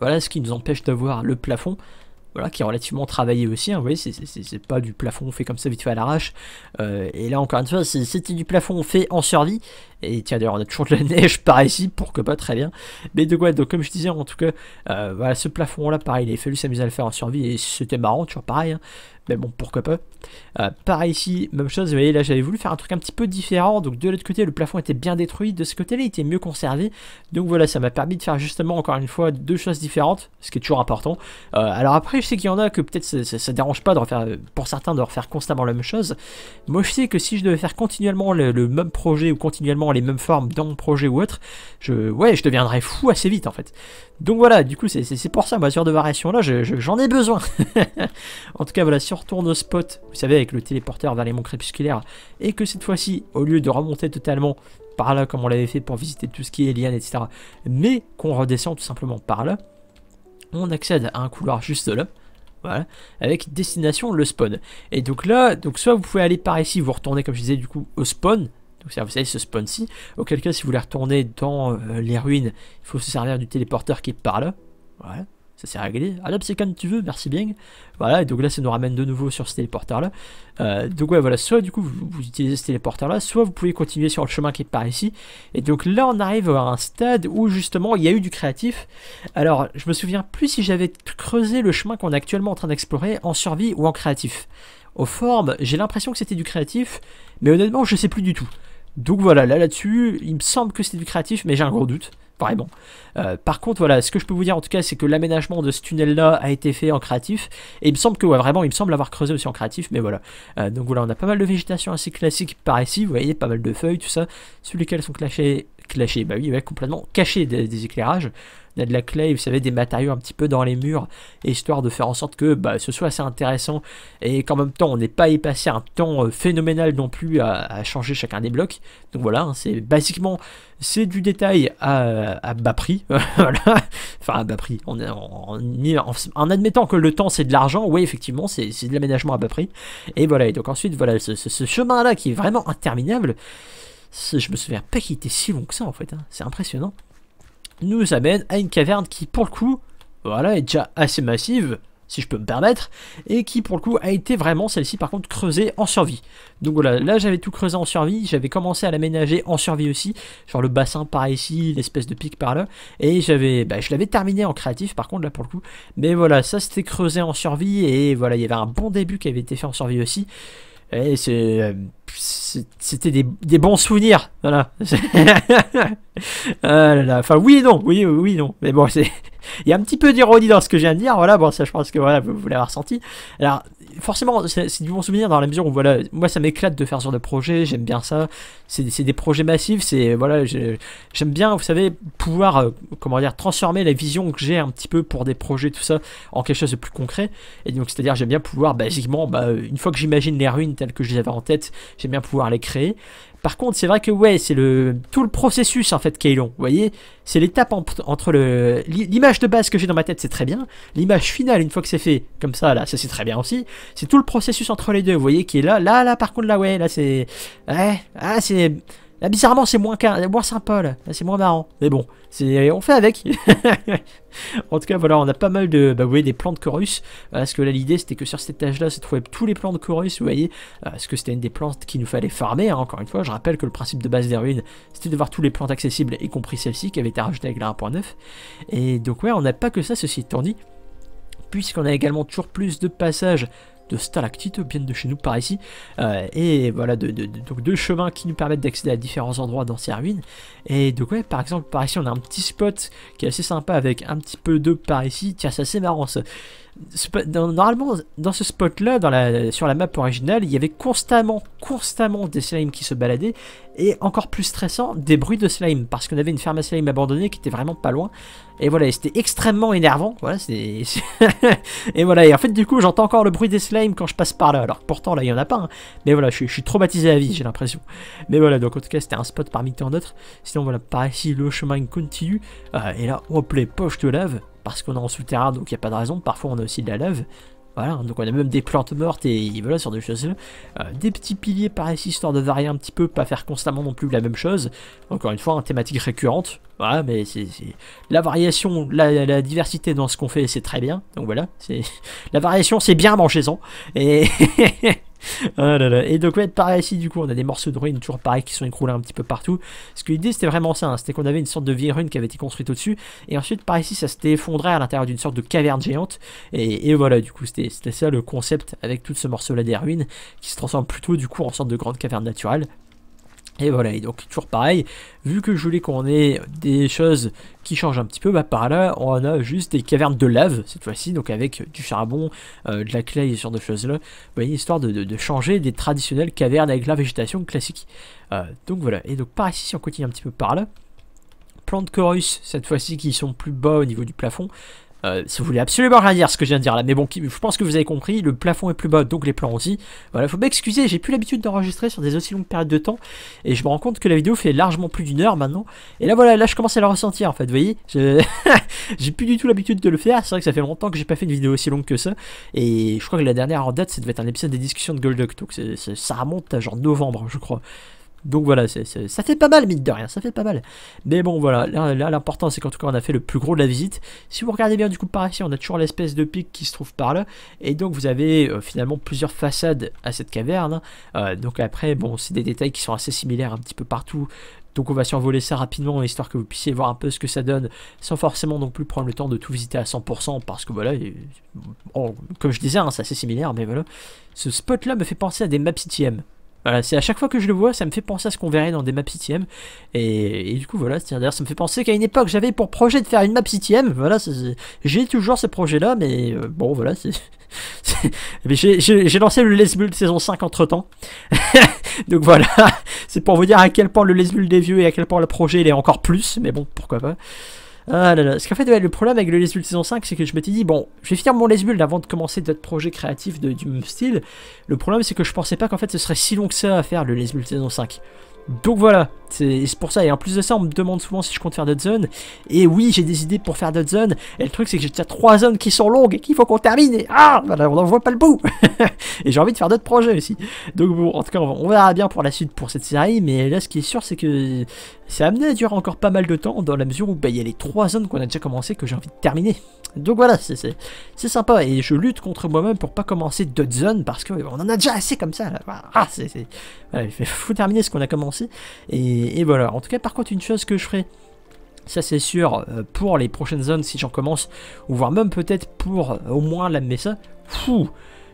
Voilà ce qui nous empêche d'avoir le plafond voilà, qui est relativement travaillé aussi. Hein, vous voyez, c'est pas du plafond fait comme ça vite fait à l'arrache. Euh, et là, encore une fois, c'était du plafond fait en survie. Et tiens, d'ailleurs, on a toujours de la neige par ici, pourquoi pas très bien. Mais de quoi, donc comme je disais, en tout cas, euh, voilà, ce plafond-là, pareil, il a fallu s'amuser à le faire en survie et c'était marrant, toujours pareil. Hein. Mais bon, pourquoi pas. Euh, pareil ici, même chose, vous voyez, là j'avais voulu faire un truc un petit peu différent. Donc de l'autre côté, le plafond était bien détruit, de ce côté-là, il était mieux conservé. Donc voilà, ça m'a permis de faire justement, encore une fois, deux choses différentes, ce qui est toujours important. Euh, alors après, je sais qu'il y en a que peut-être ça, dérange pas de refaire, pour certains de refaire constamment la même chose. Moi, je sais que si je devais faire continuellement le même projet ou continuellement les mêmes formes dans mon projet ou autre, je, ouais, je deviendrais fou assez vite en fait. Donc voilà, du coup, c'est pour ça, ma sur de variation là, j'en ai besoin. en tout cas, voilà, si on retourne au spot, vous savez, avec le téléporteur vers les monts crépusculaires, et que cette fois-ci, au lieu de remonter totalement par là, comme on l'avait fait pour visiter tout ce qui est Eliane etc., mais qu'on redescend tout simplement par là, on accède à un couloir juste là. Voilà, avec destination le spawn. Et donc là, donc soit vous pouvez aller par ici, vous retournez comme je disais du coup au spawn, vous savez, ce spawn ci Auquel cas, si vous voulez retourner dans euh, les ruines, il faut se servir du téléporteur qui est par là. Voilà. Ça s'est réglé. Alors ah, c'est comme tu veux, merci bien. Voilà, et donc là ça nous ramène de nouveau sur ce téléporteur là. Euh, donc ouais voilà, soit du coup vous, utilisez ce téléporteur là, soit vous pouvez continuer sur le chemin qui est par ici. Et donc là on arrive à un stade où justement il y a eu du créatif. Alors je me souviens plus si j'avais creusé le chemin qu'on est actuellement en train d'explorer en survie ou en créatif. Au formes, j'ai l'impression que c'était du créatif, mais honnêtement je sais plus du tout. Donc voilà, là là-dessus, il me semble que c'est du créatif, mais j'ai un gros doute, vraiment. Euh, par contre, voilà, ce que je peux vous dire en tout cas, c'est que l'aménagement de ce tunnel-là a été fait en créatif, et il me semble que, ouais, vraiment, il me semble avoir creusé aussi en créatif, mais voilà. Euh, donc voilà, on a pas mal de végétation assez classique par ici, vous voyez, pas mal de feuilles, tout ça, sur lesquelles sont clashés, clashés, bah oui, complètement cachés des éclairages. On a de la clé, vous savez, des matériaux un petit peu dans les murs, histoire de faire en sorte que bah, ce soit assez intéressant et qu'en même temps on n'ait pas passé un temps euh, phénoménal non plus à, changer chacun des blocs. Donc voilà, hein, c'est basiquement c'est du détail à, bas prix. Enfin, à bas prix. En, admettant que le temps c'est de l'argent, oui, effectivement, c'est de l'aménagement à bas prix. Et voilà, et donc ensuite, voilà, ce, chemin-là qui est vraiment interminable, je me souviens pas qu'il était si long que ça en fait. Hein. C'est impressionnant nous amène à une caverne qui, pour le coup, voilà, est déjà assez massive, si je peux me permettre, et qui pour le coup a été vraiment celle-ci par contre creusée en survie. Donc voilà, là j'avais tout creusé en survie, j'avais commencé à l'aménager en survie aussi, genre le bassin par ici, l'espèce de pic par là, et j'avais, bah, je l'avais terminé en créatif par contre là pour le coup, mais voilà, ça c'était creusé en survie, et voilà, il y avait un bon début qui avait été fait en survie aussi, et eh, euh, c'est c'était des, des, bons souvenirs. Voilà. ah là là. Enfin, oui et non. Oui, euh, oui, non. Mais bon, c'est. Il y a un petit peu d'ironie dans ce que je viens de dire. Voilà, bon, ça, je pense que voilà, vous l'avez ressenti. Alors, forcément, c'est du bon souvenir dans la mesure où, voilà, moi ça m'éclate de faire ce genre de projet, j'aime bien ça. C'est des projets massifs, c'est, voilà, j'aime bien, vous savez, pouvoir, euh, comment dire, transformer la vision que j'ai un petit peu pour des projets, tout ça, en quelque chose de plus concret. Et donc, c'est-à-dire, j'aime bien pouvoir, basiquement, bah, une fois que j'imagine les ruines telles que je les avais en tête, j'aime bien pouvoir les créer. Par contre, c'est vrai que ouais, c'est le tout le processus en fait qui Vous voyez, c'est l'étape entre le l'image de base que j'ai dans ma tête, c'est très bien. L'image finale, une fois que c'est fait, comme ça là, ça c'est très bien aussi. C'est tout le processus entre les deux, vous voyez, qui est là, là, là. Par contre, là, ouais, là c'est ouais, ah c'est là, bizarrement c'est moins moins sympa, là c'est moins marrant. Mais bon, on fait avec. en tout cas, voilà, on a pas mal de, bah, vous des plans de chorus. Euh, parce que là, l'idée, c'était que sur cet étage-là, se trouvaient tous les plans de chorus, vous voyez. Euh, parce que c'était une des plantes qu'il nous fallait farmer, hein, encore une fois. Je rappelle que le principe de base des ruines, c'était de voir tous les plantes accessibles, y compris celle-ci qui avait été rajoutée avec la 1.9. Et donc, ouais, on n'a pas que ça, ceci étant dit puisqu'on a également toujours plus de passages de stalactites viennent de chez nous par ici. Euh, et voilà, de, deux chemins qui nous permettent d'accéder à différents endroits dans ces ruines. Et donc ouais, par exemple, par ici, on a un petit spot qui est assez sympa avec un petit peu d'eau par ici. Tiens, c'est assez marrant ça normalement, dans ce spot-là, sur la map originale, il y avait constamment, constamment des slimes qui se baladaient, et encore plus stressant, des bruits de slimes, parce qu'on avait une ferme à slimes abandonnée qui était vraiment pas loin, et voilà, c'était extrêmement énervant, voilà, c'est... et voilà, et en fait, du coup, j'entends encore le bruit des slimes quand je passe par là, alors pourtant, là, il y en a pas, hein. mais voilà, je, suis traumatisé à vie, j'ai l'impression. Mais voilà, donc en tout cas, c'était un spot parmi tant d'autres, sinon, voilà, par ici, le chemin continue, euh, et là, hop, les poches te lave parce qu'on est en souterrain, donc il n'y a pas de raison. Parfois, on a aussi de la lave. Voilà, donc on a même des plantes mortes et voilà, sur des choses. Euh, des petits piliers par ici, histoire de varier un petit peu, pas faire constamment non plus la même chose. Encore une fois, une thématique récurrente. Voilà, mais c'est la variation, la, diversité dans ce qu'on fait, c'est très bien. Donc voilà, c'est la variation, c'est bien, mangez-en. Et Oh et donc, ouais, pareil ici, du coup, on a des morceaux de ruines toujours pareil qui sont écroulés un petit peu partout. Parce que l'idée, c'était vraiment ça. Hein. C'était qu'on avait une sorte de vieille ruine qui avait été construite au-dessus. Et ensuite, par ici, ça s'était effondré à l'intérieur d'une sorte de caverne géante. Et, et voilà, du coup, c'était ça le concept avec tout ce morceau-là des ruines qui se transforme plutôt, du coup, en sorte de grande caverne naturelle. Et voilà, et donc toujours pareil, vu que je voulais qu'on ait des choses qui changent un petit peu, bah par là on a juste des cavernes de lave cette fois-ci, donc avec du charbon, euh, de la clay et ce genre de choses-là, histoire de, changer des traditionnelles cavernes avec la végétation classique. Euh, donc voilà, et donc par ici si on continue un petit peu par là, plantes chorus cette fois-ci qui sont plus bas au niveau du plafond, euh, si vous voulez absolument rien dire ce que je viens de dire là, mais bon, je pense que vous avez compris, le plafond est plus bas, donc les plans aussi. Voilà, faut m'excuser, j'ai plus l'habitude d'enregistrer sur des aussi longues périodes de temps, et je me rends compte que la vidéo fait largement plus d'une heure maintenant. Et là voilà, là je commence à le ressentir en fait, vous voyez, j'ai plus du tout l'habitude de le faire, c'est vrai que ça fait longtemps que j'ai pas fait une vidéo aussi longue que ça, et je crois que la dernière en date, ça devait être un épisode des discussions de Golduck, donc ça remonte à genre novembre, je crois. Donc voilà, ça fait pas mal, mine de rien, ça fait pas mal. Mais bon, voilà, là l'important c'est qu'en tout cas on a fait le plus gros de la visite. Si vous regardez bien du coup par ici, on a toujours l'espèce de pic qui se trouve par là. Et donc vous avez euh, finalement plusieurs façades à cette caverne. Hein. Euh, donc après, bon, c'est des détails qui sont assez similaires un petit peu partout. Donc on va survoler ça rapidement histoire que vous puissiez voir un peu ce que ça donne sans forcément non plus prendre le temps de tout visiter à 100% parce que voilà, comme je disais, hein, c'est assez similaire mais voilà. Ce spot là me fait penser à des maps CTM voilà, c'est à chaque fois que je le vois, ça me fait penser à ce qu'on verrait dans des maps CTM. Et, du coup, voilà, c'est-à-dire, ça me fait penser qu'à une époque, j'avais pour projet de faire une map CTM. Voilà, j'ai toujours ce projet-là, mais euh, bon, voilà, c'est. J'ai lancé le Les Lesbul saison 5 entre temps. Donc voilà, c'est pour vous dire à quel point le Lesbul des vieux et à quel point le projet il est encore plus, mais bon, pourquoi pas. Ah là là. Ce qu'en fait, le problème avec le Les saison 5, c'est que je me m'étais dit, bon, je vais finir mon Les avant de commencer d'autres projets créatifs de, du même style. Le problème, c'est que je pensais pas qu'en fait, ce serait si long que ça à faire le Les saison 5. Donc voilà, c'est pour ça, et en plus de ça, on me demande souvent si je compte faire d'autres zones, et oui, j'ai des idées pour faire d'autres zones, et le truc c'est que j'ai déjà trois zones qui sont longues et qu'il faut qu'on termine, et ah, on n'en voit pas le bout Et j'ai envie de faire d'autres projets aussi. Donc bon, en tout cas, on verra bien pour la suite pour cette série, mais là, ce qui est sûr, c'est que ça a amené à durer encore pas mal de temps dans la mesure où bah, il y a les trois zones qu'on a déjà commencé que j'ai envie de terminer. Donc voilà, c'est sympa et je lutte contre moi-même pour pas commencer d'autres zones parce qu'on en a déjà assez comme ça. Là. Ah, ah c il faut terminer ce qu'on a commencé. Et, voilà, en tout cas par contre une chose que je ferai ça c'est sûr euh, pour les prochaines zones si j'en commence, ou voire même peut-être pour euh, au moins la ça. Fou,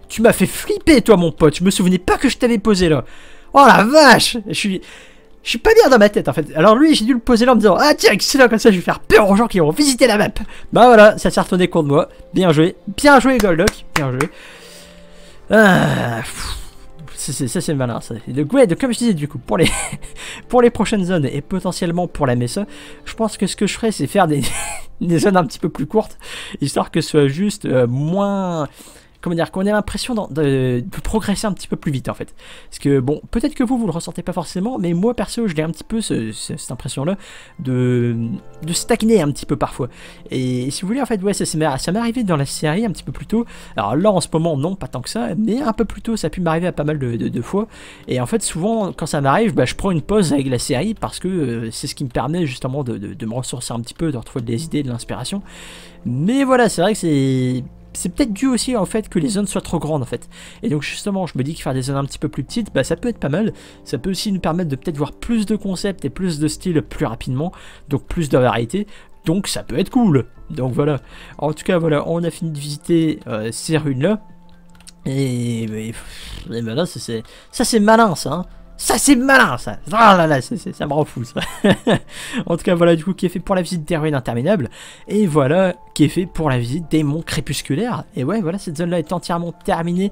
tu m'as fait flipper toi mon pote, je me souvenais pas que je t'avais posé là. Oh la vache, je suis, je suis pas bien dans ma tête en fait. Alors lui, j'ai dû le poser là en me disant Ah tiens, excellent, comme ça je vais faire peur aux gens qui vont visiter la map. Bah voilà, ça s'est retourné contre moi. Bien joué, bien joué Goldock, bien joué. Ah, ça c'est malin ça. donc, ouais, comme je disais du coup, pour les, pour les prochaines zones et potentiellement pour la Mesa, je pense que ce que je ferais c'est faire des, zones un petit peu plus courtes, histoire que ce soit juste euh, moins comment dire, qu'on a l'impression de, progresser un petit peu plus vite en fait. Parce que bon, peut-être que vous, vous le ressentez pas forcément, mais moi perso, je l'ai un petit peu cette impression-là de, stagner un petit peu parfois. Et si vous voulez, en fait, ouais, ça, m'est arrivé dans la série un petit peu plus tôt. Alors là, en ce moment, non, pas tant que ça, mais un peu plus tôt, ça a pu m'arriver à pas mal de, fois. Et en fait, souvent, quand ça m'arrive, bah, je prends une pause avec la série parce que euh, c'est ce qui me permet justement de, de me ressourcer un petit peu, de retrouver des idées, de l'inspiration. Mais voilà, c'est vrai que c'est c'est peut-être dû aussi en fait que les zones soient trop grandes en fait. Et donc justement, je me dis que faire des zones un petit peu plus petites, bah ça peut être pas mal. Ça peut aussi nous permettre de peut-être voir plus de concepts et plus de styles plus rapidement, donc plus de variété. Donc ça peut être cool. Donc voilà. En tout cas, voilà, on a fini de visiter euh, ces runes là. Et, et, et ça là, ça c'est malin ça. Hein ça c'est malin ça oh là là, ça me rend fou ça En tout cas voilà du coup qui est fait pour la visite des ruines interminables et voilà qui est fait pour la visite des monts crépusculaires. Et ouais voilà cette zone là est entièrement terminée.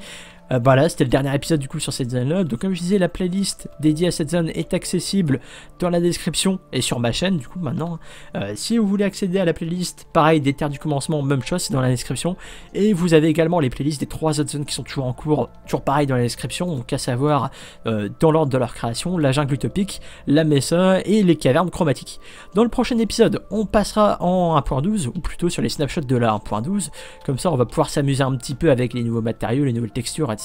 Euh, voilà, c'était le dernier épisode du coup sur cette zone-là. Donc comme je disais, la playlist dédiée à cette zone est accessible dans la description et sur ma chaîne du coup maintenant. Euh, si vous voulez accéder à la playlist, pareil, des terres du commencement, même chose, c'est dans la description. Et vous avez également les playlists des trois autres zones qui sont toujours en cours, toujours pareil dans la description, donc à savoir euh, dans l'ordre de leur création, la jungle utopique, la mesa et les cavernes chromatiques. Dans le prochain épisode, on passera en 1.12, ou plutôt sur les snapshots de la 1.12, comme ça on va pouvoir s'amuser un petit peu avec les nouveaux matériaux, les nouvelles textures, etc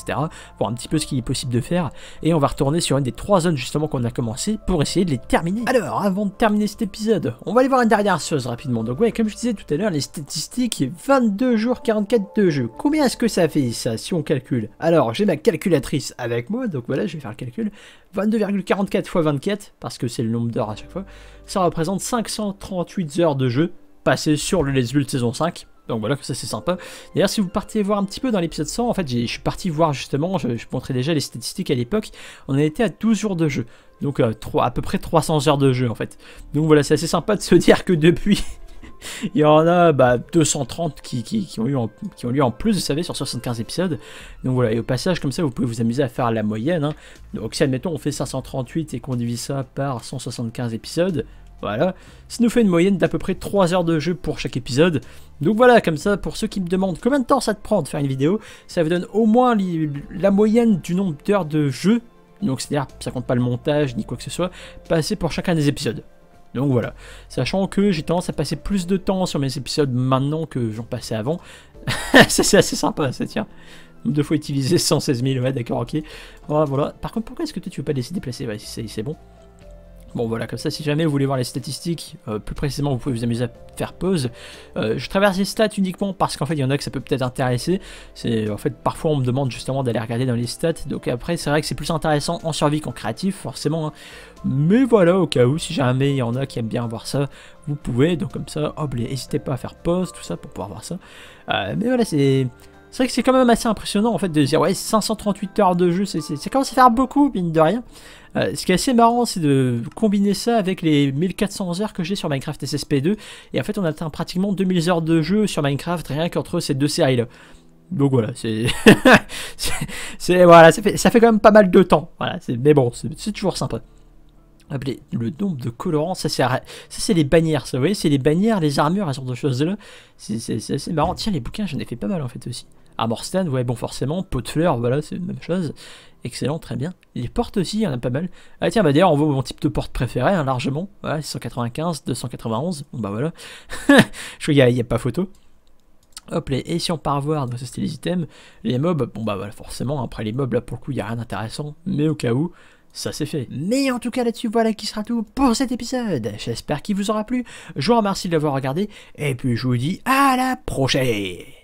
pour un petit peu ce qu'il est possible de faire. Et on va retourner sur une des trois zones justement qu'on a commencé pour essayer de les terminer. Alors, avant de terminer cet épisode, on va aller voir une dernière chose rapidement. Donc ouais, comme je disais tout à l'heure, les statistiques, 22 jours, 44 de jeu. Combien est-ce que ça fait ça si on calcule Alors, j'ai ma calculatrice avec moi, donc voilà, je vais faire le calcul. 22,44 x 24, parce que c'est le nombre d'heures à chaque fois, ça représente 538 heures de jeu passées sur le Let's saison 5. Donc voilà, ça c'est sympa. D'ailleurs, si vous partez voir un petit peu dans l'épisode 100, en fait, je suis parti voir justement, je, montrais déjà les statistiques à l'époque, on en était à 12 jours de jeu. Donc euh, à peu près 300 heures de jeu en fait. Donc voilà, c'est assez sympa de se dire que depuis, il y en a 230 bah, qui, ont eu qui ont lieu en plus, vous savez, sur 75 épisodes. Donc voilà, et au passage, comme ça, vous pouvez vous amuser à faire la moyenne. Hein. Donc si admettons on fait 538 et qu'on divise ça par 175 épisodes, voilà, ça nous fait une moyenne d'à peu près 3 heures de jeu pour chaque épisode. Donc voilà, comme ça, pour ceux qui me demandent combien de temps ça te prend de faire une vidéo, ça vous donne au moins la moyenne du nombre d'heures de jeu, donc c'est-à-dire ça compte pas le montage ni quoi que ce soit, passé pour chacun des épisodes. Donc voilà, sachant que j'ai tendance à passer plus de temps sur mes épisodes maintenant que j'en passais avant, c'est assez sympa ça tient. Deux fois utilisé 116 000, ouais d'accord ok. Voilà, voilà. Par contre pourquoi est-ce que toi tu veux pas laisser déplacer Ouais c'est bon. Bon voilà, comme ça, si jamais vous voulez voir les statistiques, euh, plus précisément, vous pouvez vous amuser à faire pause. Euh, je traverse les stats uniquement parce qu'en fait, il y en a que ça peut peut-être intéresser. C'est En fait, parfois, on me demande justement d'aller regarder dans les stats. Donc après, c'est vrai que c'est plus intéressant en survie qu'en créatif, forcément. Hein. Mais voilà, au cas où, si jamais il y en a qui aiment bien voir ça, vous pouvez. Donc comme ça, hop, n'hésitez pas à faire pause, tout ça, pour pouvoir voir ça. Euh, mais voilà, c'est... C'est vrai que c'est quand même assez impressionnant en fait de dire ouais 538 heures de jeu, c'est, ça commence à faire beaucoup mine de rien. Euh, ce qui est assez marrant, c'est de combiner ça avec les 1400 heures que j'ai sur Minecraft SSP2. Et en fait, on atteint pratiquement 2000 heures de jeu sur Minecraft rien qu'entre ces deux séries-là. Donc voilà, c'est. voilà, ça fait, quand même pas mal de temps. mais bon, c'est toujours sympa. Le nombre de colorants, ça sert Ça c'est les bannières, ça vous voyez, c'est les bannières, les armures, ce genre de choses là. C'est assez marrant. Tiens, les bouquins, j'en ai fait pas mal en fait aussi. À ouais, bon forcément, pot de fleurs, voilà, c'est la même chose excellent, très bien. Les portes aussi, il y en a pas mal. Ah tiens, bah d'ailleurs, on voit mon type de porte préféré, hein, largement. Voilà, 695, 291, bon bah voilà. Je crois qu'il n'y a, pas photo. Hop, les, et si on part voir, donc ça c'était les items. Les mobs, bon bah voilà, forcément, hein. après les mobs, là pour le coup, il n'y a rien d'intéressant, mais au cas où, ça c'est fait. Mais en tout cas là-dessus, voilà qui sera tout pour cet épisode. J'espère qu'il vous aura plu. Je vous remercie de l'avoir regardé, et puis je vous dis à la prochaine